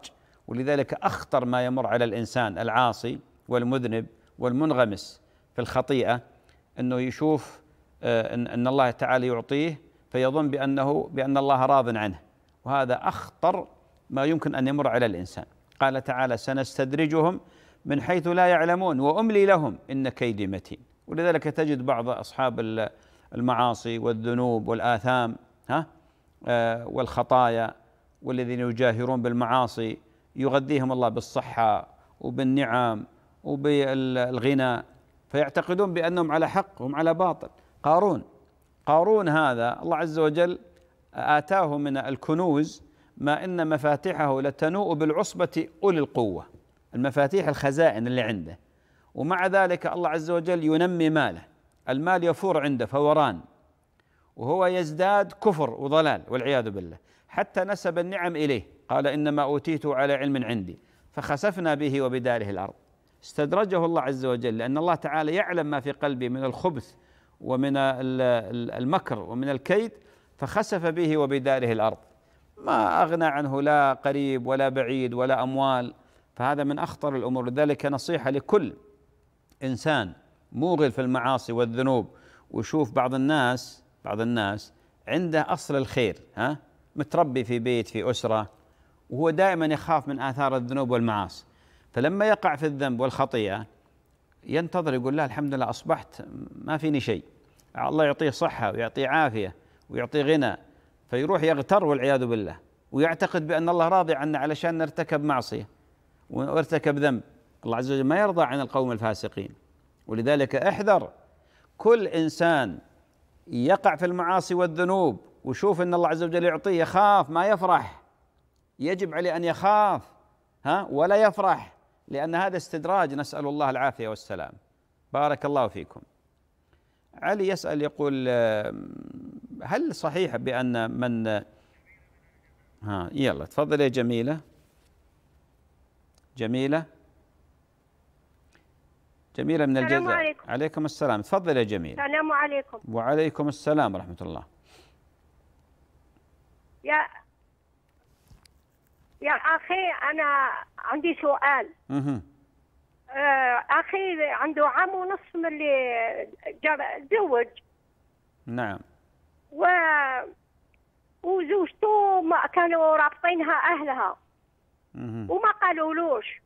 ولذلك أخطر ما يمر على الإنسان العاصي والمذنب والمنغمس في الخطيئة أنه يشوف آه، ان الله تعالى يعطيه فيظن بانه بان الله راض عنه وهذا اخطر ما يمكن ان يمر على الانسان قال تعالى سنستدرجهم من حيث لا يعلمون واملي لهم ان كيدي متين ولذلك تجد بعض اصحاب المعاصي والذنوب والاثام ها آه، والخطايا والذين يجاهرون بالمعاصي يغذيهم الله بالصحه وبالنعم وبالغنى فيعتقدون بانهم على حق وهم على باطل قارون قارون هذا الله عز وجل آتاه من الكنوز ما إن مفاتيحه لتنوء بالعصبة أولي القوة المفاتيح الخزائن اللي عنده ومع ذلك الله عز وجل ينمي ماله المال يفور عنده فوران وهو يزداد كفر وضلال والعياذ بالله حتى نسب النعم إليه قال إنما أوتيته على علم عندي فخسفنا به وبداره الأرض استدرجه الله عز وجل لأن الله تعالى يعلم ما في قلبه من الخبث ومن المكر ومن الكيد فخسف به وبداره الارض ما اغنى عنه لا قريب ولا بعيد ولا اموال فهذا من اخطر الامور لذلك نصيحه لكل انسان موغل في المعاصي والذنوب ويشوف بعض الناس بعض الناس عنده اصل الخير ها متربي في بيت في اسره وهو دائما يخاف من اثار الذنوب والمعاصي فلما يقع في الذنب والخطيئه ينتظر يقول لا الحمد لله أصبحت ما فيني شيء الله يعطيه صحة ويعطيه عافية ويعطيه غنى فيروح يغتر والعياذ بالله ويعتقد بأن الله راضي عنه علشان نرتكب معصية وارتكب ذنب الله عز وجل ما يرضى عن القوم الفاسقين ولذلك احذر كل إنسان يقع في المعاصي والذنوب وشوف أن الله عز وجل يعطيه يخاف ما يفرح يجب عليه أن يخاف ها ولا يفرح لأن هذا استدراج نسأل الله العافية والسلام بارك الله فيكم علي يسأل يقول هل صحيح بأن من ها يلا تفضل يا جميلة جميلة جميلة من الجزائر السلام عليكم. عليكم السلام تفضل يا جميلة السلام عليكم وعليكم السلام ورحمة الله يا يا أخي أنا عندي سؤال اها أخي عنده عام ونصف من اللي تزوج نعم و وزوجته ما كانوا رابطينها أهلها مه. وما قالولوش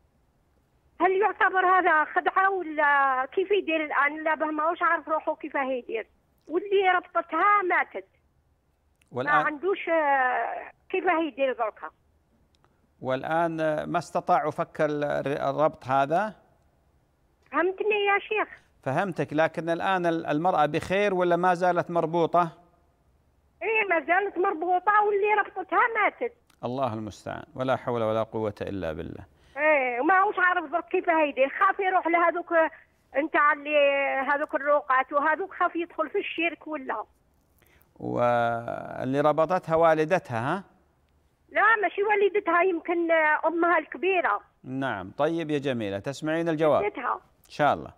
هل يعتبر هذا خدعة ولا كيف يدير الآن لا به ماهوش عارف روحه كيف يدير واللي ربطتها ماتت والآن ما عندوش آه، كيف يدير دركها والآن ما استطاع فك الربط هذا فهمتني يا شيخ فهمتك لكن الآن المرأة بخير ولا ما زالت مربوطة إيه ما زالت مربوطة واللي ربطتها ماتت الله المستعان ولا حول ولا قوة إلا بالله إيه ما هوش عارف كيف هيدي خاف يروح لهذوك انت اللي هذوك الروقات وهذوك خاف يدخل في الشرك ولا واللي ربطتها والدتها ها لا ماشي والدتها يمكن امها الكبيره نعم طيب يا جميله تسمعين الجواب والدتها ان شاء الله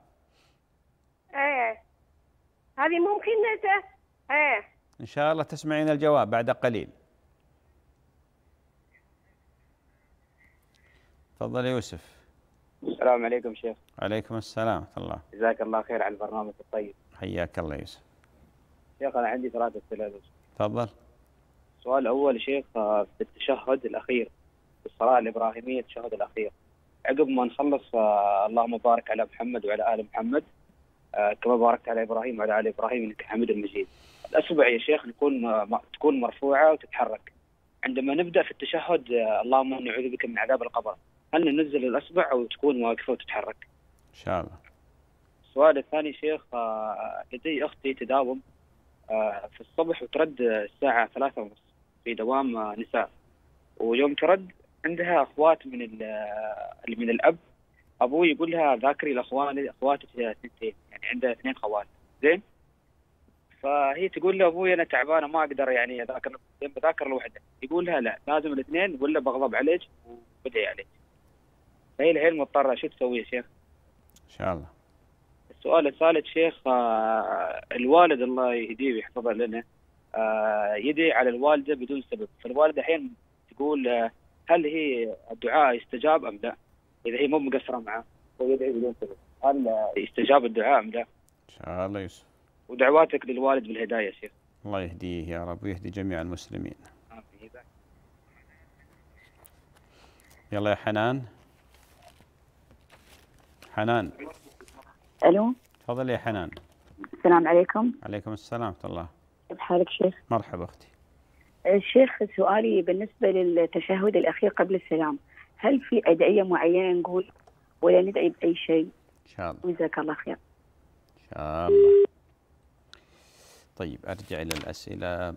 ايه هذه ممكن ايه ان شاء الله تسمعين الجواب بعد قليل تفضل يوسف السلام عليكم شيخ عليكم السلام الله جزاك الله خير على البرنامج الطيب حياك الله يوسف شيخ انا عندي ثلاثه اسئله تفضل السؤال اول شيخ آه، في التشهد الاخير في الصلاه الابراهيميه التشهد الاخير عقب ما نخلص آه، اللهم بارك على محمد وعلى ال محمد آه، كما باركت على ابراهيم وعلى ال ابراهيم انك حميد مجيد. الاصبع يا شيخ تكون تكون مرفوعه وتتحرك. عندما نبدا في التشهد اللهم اني اعوذ بك من عذاب القبر، هل ننزل الاصبع او تكون واقفه وتتحرك؟ ان شاء الله. السؤال الثاني شيخ لدي اختي تداوم في الصبح وترد الساعه ثلاثة ونص في دوام نساء ويوم ترد عندها اخوات من من الاب ابوي يقول لها ذاكري الاخوان اخواتك سنتين يعني عندها اثنين خوات زين فهي تقول له ابوي انا تعبانه ما اقدر يعني اذاكر بذاكر الوحده يقول لها لا لازم الاثنين ولا بغضب عليك وبدعي يعني. عليك فهي الحين مضطره شو تسوي يا شيخ؟ ان شاء الله السؤال الثالث شيخ آه، الوالد الله يهديه ويحفظه لنا آه، يدعي على الوالده بدون سبب فالوالده الحين تقول آه، هل هي الدعاء يستجاب ام لا؟ اذا هي مو مقصره معه هو يدعي بدون سبب هل يستجاب الدعاء ام لا؟ ان شاء الله يوسف ودعواتك للوالد بالهدايه يا شيخ الله يهديه يا رب ويهدي جميع المسلمين آمين. يلا يا حنان حنان الو تفضل يا حنان السلام عليكم عليكم السلام ورحمه الله كيف حالك شيخ مرحبا أختي الشيخ أه، سؤالي بالنسبة للتشهد الأخير قبل السلام هل في أدعية معينة نقول ولا ندعي بأي شيء إن شاء الله جزاك الله خير إن شاء الله طيب أرجع إلى الأسئلة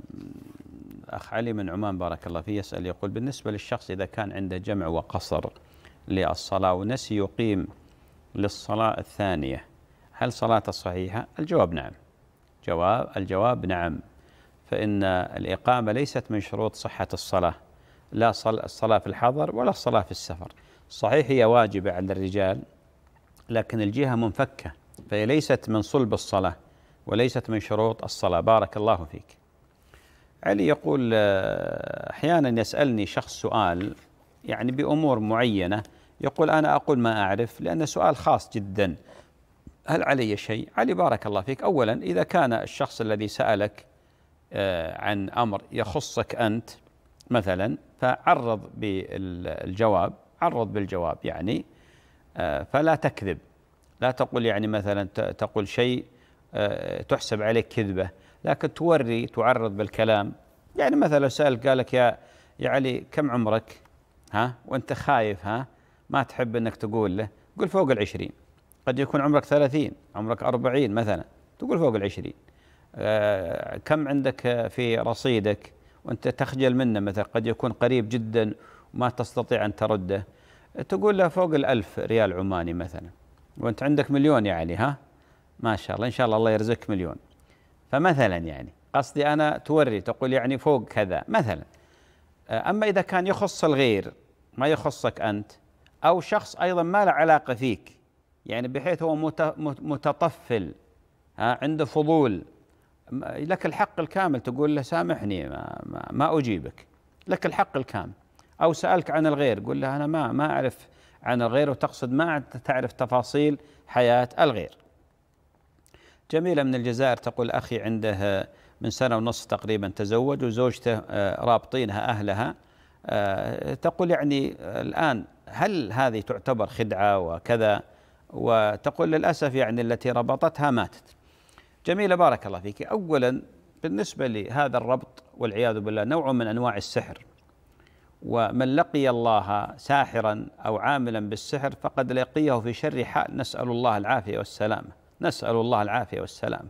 الأخ علي من عمان بارك الله فيه يسأل يقول بالنسبة للشخص إذا كان عنده جمع وقصر للصلاة ونسي يقيم للصلاة الثانية هل صلاته صحيحة؟ الجواب نعم جواب الجواب نعم فإن الإقامة ليست من شروط صحة الصلاة لا الصلاة في الحضر ولا الصلاة في السفر صحيح هي واجبة على الرجال لكن الجهة منفكة فهي ليست من صلب الصلاة وليست من شروط الصلاة بارك الله فيك علي يقول أحيانا يسألني شخص سؤال يعني بأمور معينة يقول أنا أقول ما أعرف لأن سؤال خاص جدا هل علي شيء؟ علي بارك الله فيك أولا إذا كان الشخص الذي سألك آه، عن أمر يخصك أنت مثلا فعرض بالجواب عرض بالجواب يعني آه، فلا تكذب لا تقول يعني مثلا تقول شيء آه، تحسب عليك كذبة لكن توري تعرض بالكلام يعني مثلا سألك قال لك يا يا علي كم عمرك ها وانت خايف ها ما تحب انك تقول له قل فوق العشرين قد يكون عمرك ثلاثين عمرك أربعين مثلا تقول فوق العشرين آه، كم عندك في رصيدك وأنت تخجل منه مثلا قد يكون قريب جدا وما تستطيع أن ترده تقول له فوق الألف ريال عماني مثلا وأنت عندك مليون يعني ها ما شاء الله إن شاء الله الله يرزقك مليون فمثلا يعني قصدي أنا توري تقول يعني فوق كذا مثلا آه، أما إذا كان يخص الغير ما يخصك أنت أو شخص أيضا ما له علاقة فيك يعني بحيث هو متطفل عنده فضول لك الحق الكامل تقول له سامحني ما, ما, ما أجيبك لك الحق الكامل أو سألك عن الغير قل له أنا ما ما أعرف عن الغير وتقصد ما تعرف تفاصيل حياة الغير جميلة من الجزائر تقول أخي عنده من سنة ونص تقريبا تزوج وزوجته آه، رابطينها أهلها آه، تقول يعني الآن هل هذه تعتبر خدعة وكذا وتقول للأسف يعني التي ربطتها ماتت جميلة بارك الله فيك أولا بالنسبة لهذا الربط والعياذ بالله نوع من أنواع السحر ومن لقي الله ساحرا أو عاملا بالسحر فقد لقيه في شر حال نسأل الله العافية والسلامة نسأل الله العافية والسلامة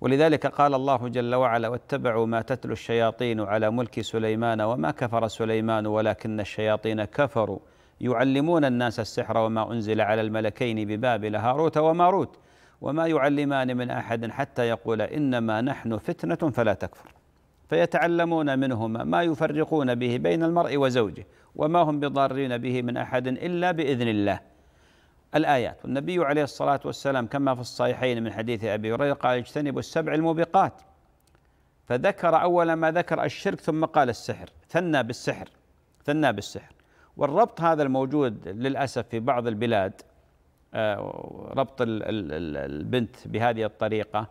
ولذلك قال الله جل وعلا واتبعوا ما تتلو الشياطين على ملك سليمان وما كفر سليمان ولكن الشياطين كفروا يعلمون الناس السحر وما أنزل على الملكين ببابل هاروت وماروت وما يعلمان من أحد حتى يقول إنما نحن فتنة فلا تكفر فيتعلمون منهما ما يفرقون به بين المرء وزوجه وما هم بضارين به من أحد إلا بإذن الله الآيات والنبي عليه الصلاة والسلام كما في الصحيحين من حديث أبي هريرة قال اجتنبوا السبع الموبقات فذكر أول ما ذكر الشرك ثم قال السحر ثنى بالسحر ثنى بالسحر والربط هذا الموجود للاسف في بعض البلاد آه، ربط البنت بهذه الطريقه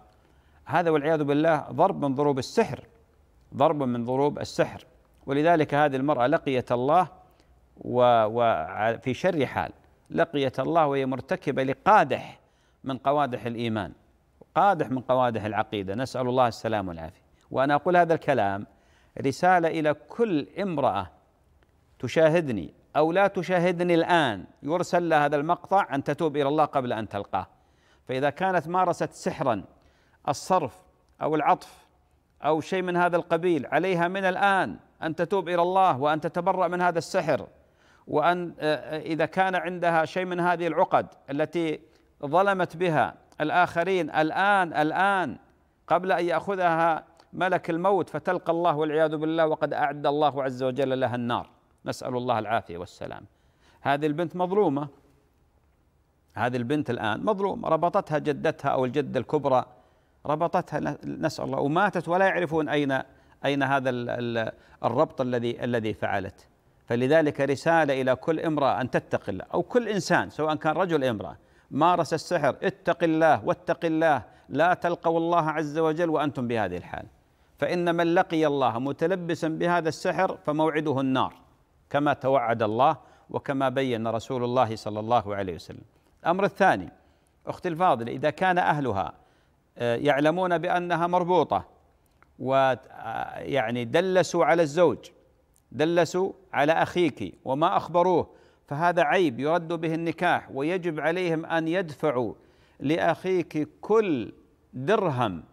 هذا والعياذ بالله ضرب من ضروب السحر ضرب من ضروب السحر ولذلك هذه المراه لقيت الله وفي شر حال لقيت الله وهي مرتكبه لقادح من قوادح الايمان قادح من قوادح العقيده نسال الله السلامه والعافيه وانا اقول هذا الكلام رساله الى كل امراه تشاهدني او لا تشاهدني الان يرسل لها هذا المقطع ان تتوب الى الله قبل ان تلقاه فاذا كانت مارست سحرا الصرف او العطف او شيء من هذا القبيل عليها من الان ان تتوب الى الله وان تتبرأ من هذا السحر وان آه، آه، اذا كان عندها شيء من هذه العقد التي ظلمت بها الاخرين الان الان قبل ان ياخذها ملك الموت فتلقى الله والعياذ بالله وقد اعد الله عز وجل لها النار نسأل الله العافية والسلام هذه البنت مظلومة هذه البنت الآن مظلومة ربطتها جدتها أو الجدة الكبرى ربطتها نسأل الله وماتت ولا يعرفون أين أين هذا الربط الذي الذي فعلت فلذلك رسالة إلى كل امرأة أن تتقي الله أو كل إنسان سواء كان رجل امرأة مارس السحر اتق الله واتق الله لا تلقوا الله عز وجل وأنتم بهذه الحال فإن من لقي الله متلبسا بهذا السحر فموعده النار كما توعد الله وكما بين رسول الله صلى الله عليه وسلم الأمر الثاني أختي الفاضلة إذا كان أهلها آه، يعلمون بأنها مربوطة ويعني آه، دلسوا على الزوج دلسوا على أخيك وما أخبروه فهذا عيب يرد به النكاح ويجب عليهم أن يدفعوا لأخيك كل درهم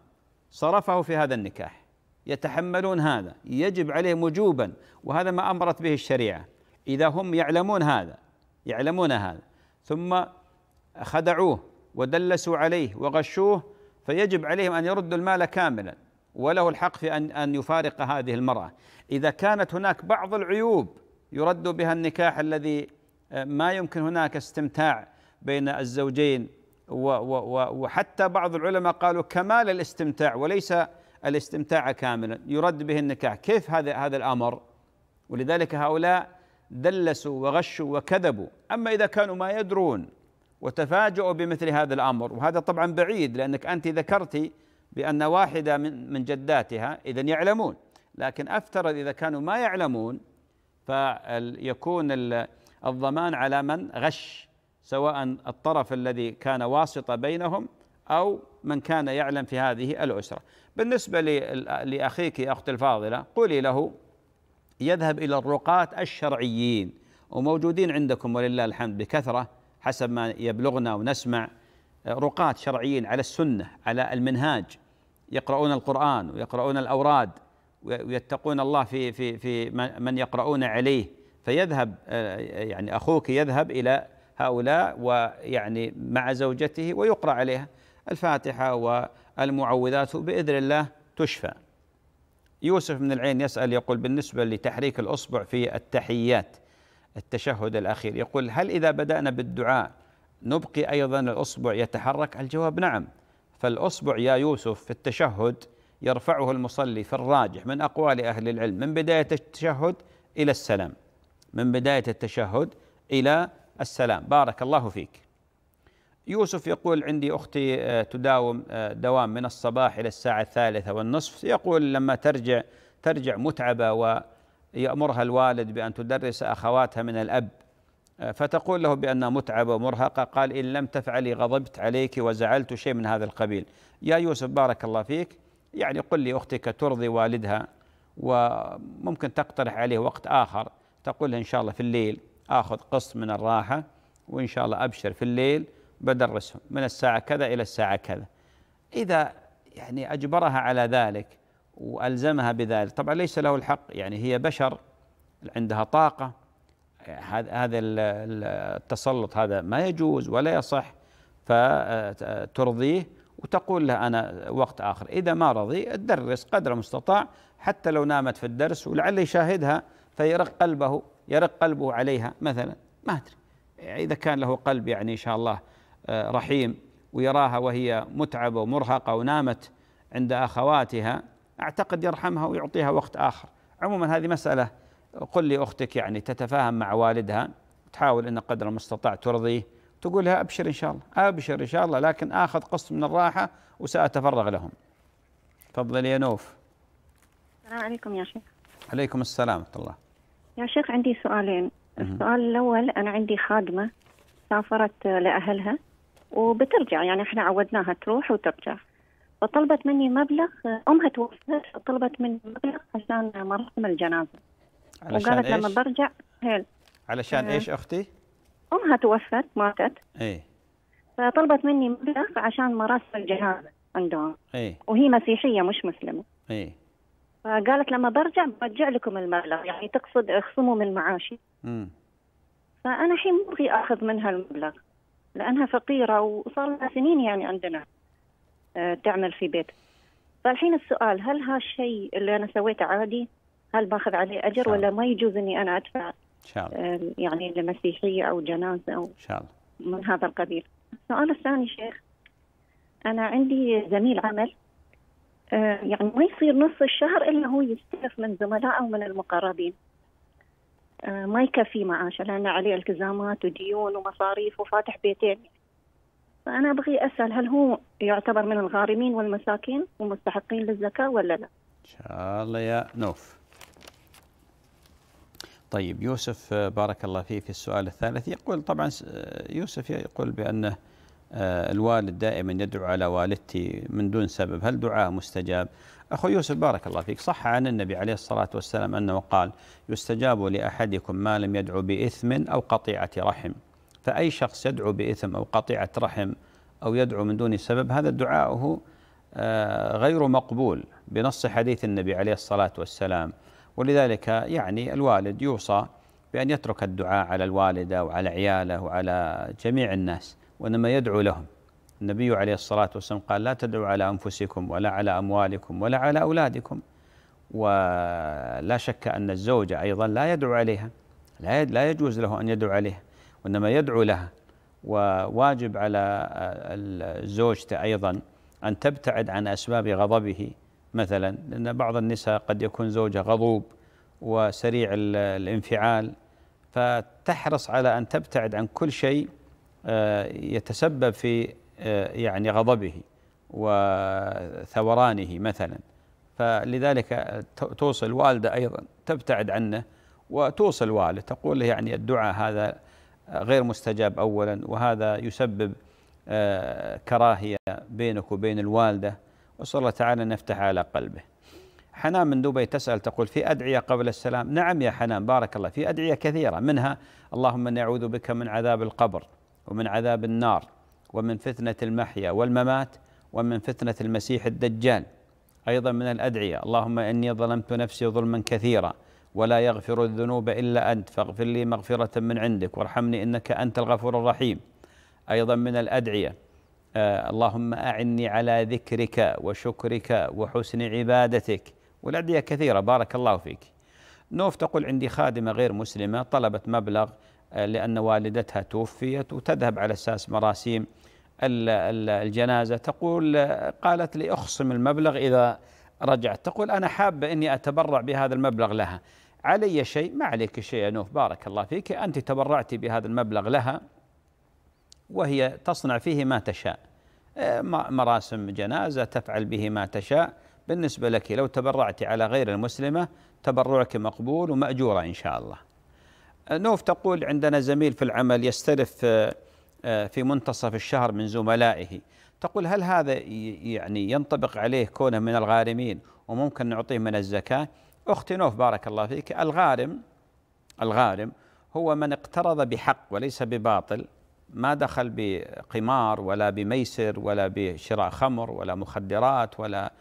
صرفه في هذا النكاح يتحملون هذا يجب عليهم وجوبا وهذا ما امرت به الشريعه اذا هم يعلمون هذا يعلمون هذا ثم خدعوه ودلسوا عليه وغشوه فيجب عليهم ان يردوا المال كاملا وله الحق في ان ان يفارق هذه المراه اذا كانت هناك بعض العيوب يرد بها النكاح الذي آه، ما يمكن هناك استمتاع بين الزوجين وحتى بعض العلماء قالوا كمال الاستمتاع وليس الاستمتاع كاملا يرد به النكاح كيف هذا هذا الامر ولذلك هؤلاء دلسوا وغشوا وكذبوا اما اذا كانوا ما يدرون وتفاجؤوا بمثل هذا الامر وهذا طبعا بعيد لانك انت ذكرتي بان واحده من من جداتها اذا يعلمون لكن افترض اذا كانوا ما يعلمون فيكون الضمان على من غش سواء الطرف الذي كان واسطه بينهم او من كان يعلم في هذه الاسره بالنسبة لأخيك يا أختي الفاضلة قولي له يذهب إلى الرقاة الشرعيين وموجودين عندكم ولله الحمد بكثرة حسب ما يبلغنا ونسمع رقاة شرعيين على السنة على المنهاج يقرؤون القرآن ويقرؤون الأوراد ويتقون الله في في في من يقرؤون عليه فيذهب آه، يعني اخوك يذهب الى هؤلاء ويعني مع زوجته ويقرا عليها الفاتحه و المعوذات بإذن الله تشفى يوسف من العين يسأل يقول بالنسبة لتحريك الأصبع في التحيات التشهد الأخير يقول هل إذا بدأنا بالدعاء نبقي أيضا الأصبع يتحرك الجواب نعم فالأصبع يا يوسف في التشهد يرفعه المصلي في الراجح من أقوال أهل العلم من بداية التشهد إلى السلام من بداية التشهد إلى السلام بارك الله فيك يوسف يقول عندي أختي آه، تداوم آه، دوام من الصباح إلى الساعة الثالثة والنصف يقول لما ترجع ترجع متعبة ويأمرها الوالد بأن تدرس أخواتها من الأب آه، فتقول له بأنها متعبة ومرهقة قال إن لم تفعلي غضبت عليك وزعلت شيء من هذا القبيل يا يوسف بارك الله فيك يعني قل لي اختك ترضي والدها وممكن تقترح عليه وقت آخر تقول إن شاء الله في الليل آخذ قسط من الراحة وإن شاء الله أبشر في الليل بدرسهم من الساعة كذا إلى الساعة كذا إذا يعني أجبرها على ذلك وألزمها بذلك طبعا ليس له الحق يعني هي بشر عندها طاقة هذا التسلط هذا ما يجوز ولا يصح فترضيه وتقول له أنا وقت آخر إذا ما رضي الدرس قدر المستطاع حتى لو نامت في الدرس ولعل يشاهدها فيرق قلبه يرق قلبه عليها مثلا ما أدري إذا كان له قلب يعني إن شاء الله آه، رحيم ويراها وهي متعبة ومرهقة ونامت عند أخواتها أعتقد يرحمها ويعطيها وقت آخر عموما هذه مسألة قل لأختك يعني تتفاهم مع والدها تحاول أن قدر المستطاع ترضيه تقول لها أبشر إن شاء الله أبشر إن شاء الله لكن آخذ قسط من الراحة وسأتفرغ لهم تفضلي يا نوف السلام عليكم يا شيخ عليكم السلام ورحمة الله يا شيخ عندي سؤالين السؤال الأول أنا عندي خادمة سافرت لأهلها وبترجع يعني احنا عودناها تروح وترجع فطلبت مني مبلغ امها توفت طلبت مني مبلغ عشان مراسم الجنازه علشان وقالت إيش؟ لما برجع هيل علشان آه. ايش اختي؟ امها توفت ماتت ايه فطلبت مني مبلغ عشان مراسم الجنازه عندهم ايه وهي مسيحيه مش مسلمه ايه فقالت لما برجع برجع لكم المبلغ يعني تقصد اخصموا من معاشي امم فانا الحين مبغي اخذ منها المبلغ لأنها فقيرة وصار لها سنين يعني عندنا آه، تعمل في بيت فالحين السؤال هل هالشيء اللي أنا سويته عادي هل باخذ عليه أجر ولا ما يجوز أني أنا أدفع شاء الله. آه، يعني لمسيحية أو جنازة أو إن شاء الله. من هذا القبيل السؤال الثاني شيخ أنا عندي زميل عمل آه، يعني ما يصير نص الشهر إلا هو يستلف من زملائه ومن المقربين آه، ما يكفي معاشه لأن عليه التزامات وديون ومصاريف وفاتح بيتين فأنا أبغي أسأل هل هو يعتبر من الغارمين والمساكين ومستحقين للزكاة ولا لا؟ إن شاء الله يا نوف طيب يوسف آه، بارك الله فيه في السؤال الثالث يقول طبعا آه، يوسف يقول بأنه آه، الوالد دائما يدعو على والدتي من دون سبب هل دعاء مستجاب أخو يوسف بارك الله فيك صح عن النبي عليه الصلاة والسلام أنه قال يستجاب لأحدكم ما لم يدعو بإثم أو قطيعة رحم فأي شخص يدعو بإثم أو قطيعة رحم أو يدعو من دون سبب هذا دعاؤه آه، غير مقبول بنص حديث النبي عليه الصلاة والسلام ولذلك يعني الوالد يوصى بأن يترك الدعاء على الوالدة وعلى عياله وعلى جميع الناس وإنما يدعو لهم النبي عليه الصلاة والسلام قال لا تدعوا على أنفسكم ولا على أموالكم ولا على أولادكم ولا شك أن الزوجة أيضا لا يدعو عليها لا لا يجوز له أن يدعو عليها وإنما يدعو لها وواجب على زوجته أيضا أن تبتعد عن أسباب غضبه مثلا لأن بعض النساء قد يكون زوجها غضوب وسريع الانفعال فتحرص على أن تبتعد عن كل شيء آه، يتسبب في آه، يعني غضبه وثورانه مثلا فلذلك توصل الوالدة ايضا تبتعد عنه وتوصل والده تقول له يعني الدعاء هذا غير مستجاب اولا وهذا يسبب آه، كراهيه بينك وبين الوالده وصلى الله تعالى ان يفتح على قلبه. حنان من دبي تسال تقول في ادعيه قبل السلام؟ نعم يا حنان بارك الله في ادعيه كثيره منها اللهم اني اعوذ بك من عذاب القبر ومن عذاب النار ومن فتنة المحيا والممات ومن فتنة المسيح الدجال أيضا من الأدعية اللهم إني ظلمت نفسي ظلما كثيرا ولا يغفر الذنوب إلا أنت فاغفر لي مغفرة من عندك وارحمني إنك أنت الغفور الرحيم أيضا من الأدعية آه، اللهم أعني على ذكرك وشكرك وحسن عبادتك والأدعية كثيرة بارك الله فيك نوف تقول عندي خادمة غير مسلمة طلبت مبلغ آه، لأن والدتها توفيت وتذهب على أساس مراسيم الجنازة تقول قالت لي أخصم المبلغ إذا رجعت تقول أنا حابة أني أتبرع بهذا المبلغ لها علي شيء ما عليك شيء يا نوف بارك الله فيك أنت تبرعتي بهذا المبلغ لها وهي تصنع فيه ما تشاء آه، مراسم جنازة تفعل به ما تشاء بالنسبة لك لو تبرعت على غير المسلمة تبرعك مقبول ومأجورة إن شاء الله نوف تقول عندنا زميل في العمل يستلف آه، آه، في منتصف الشهر من زملائه تقول هل هذا يعني ينطبق عليه كونه من الغارمين وممكن نعطيه من الزكاة أختي نوف بارك الله فيك الغارم الغارم هو من اقترض بحق وليس بباطل ما دخل بقمار ولا بميسر ولا بشراء خمر ولا مخدرات ولا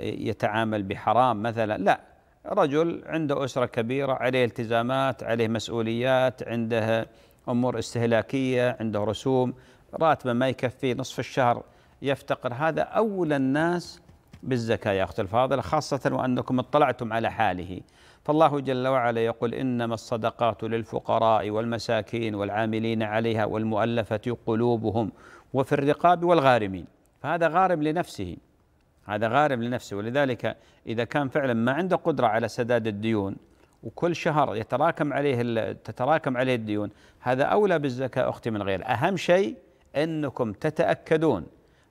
آه، يتعامل بحرام مثلا لا رجل عنده أسرة كبيرة عليه التزامات عليه مسؤوليات عنده أمور استهلاكية عنده رسوم راتبه ما يكفي نصف الشهر يفتقر هذا أولى الناس بالزكاة يا أختي الفاضلة خاصة وأنكم اطلعتم على حاله فالله جل وعلا يقول إنما الصدقات للفقراء والمساكين والعاملين عليها والمؤلفة قلوبهم وفي الرقاب والغارمين فهذا غارم لنفسه هذا غارم لنفسه ولذلك إذا كان فعلا ما عنده قدرة على سداد الديون وكل شهر يتراكم عليه تتراكم عليه الديون هذا أولى بالزكاة أختي من غير أهم شيء أنكم تتأكدون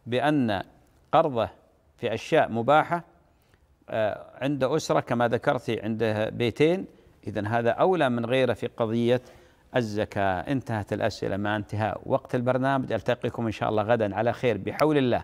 بأن قرضه في أشياء مباحة آه، عند أسرة كما ذكرتي عنده بيتين إذا هذا أولى من غيره في قضية الزكاة انتهت الأسئلة مع انتهاء وقت البرنامج ألتقيكم إن شاء الله غدا على خير بحول الله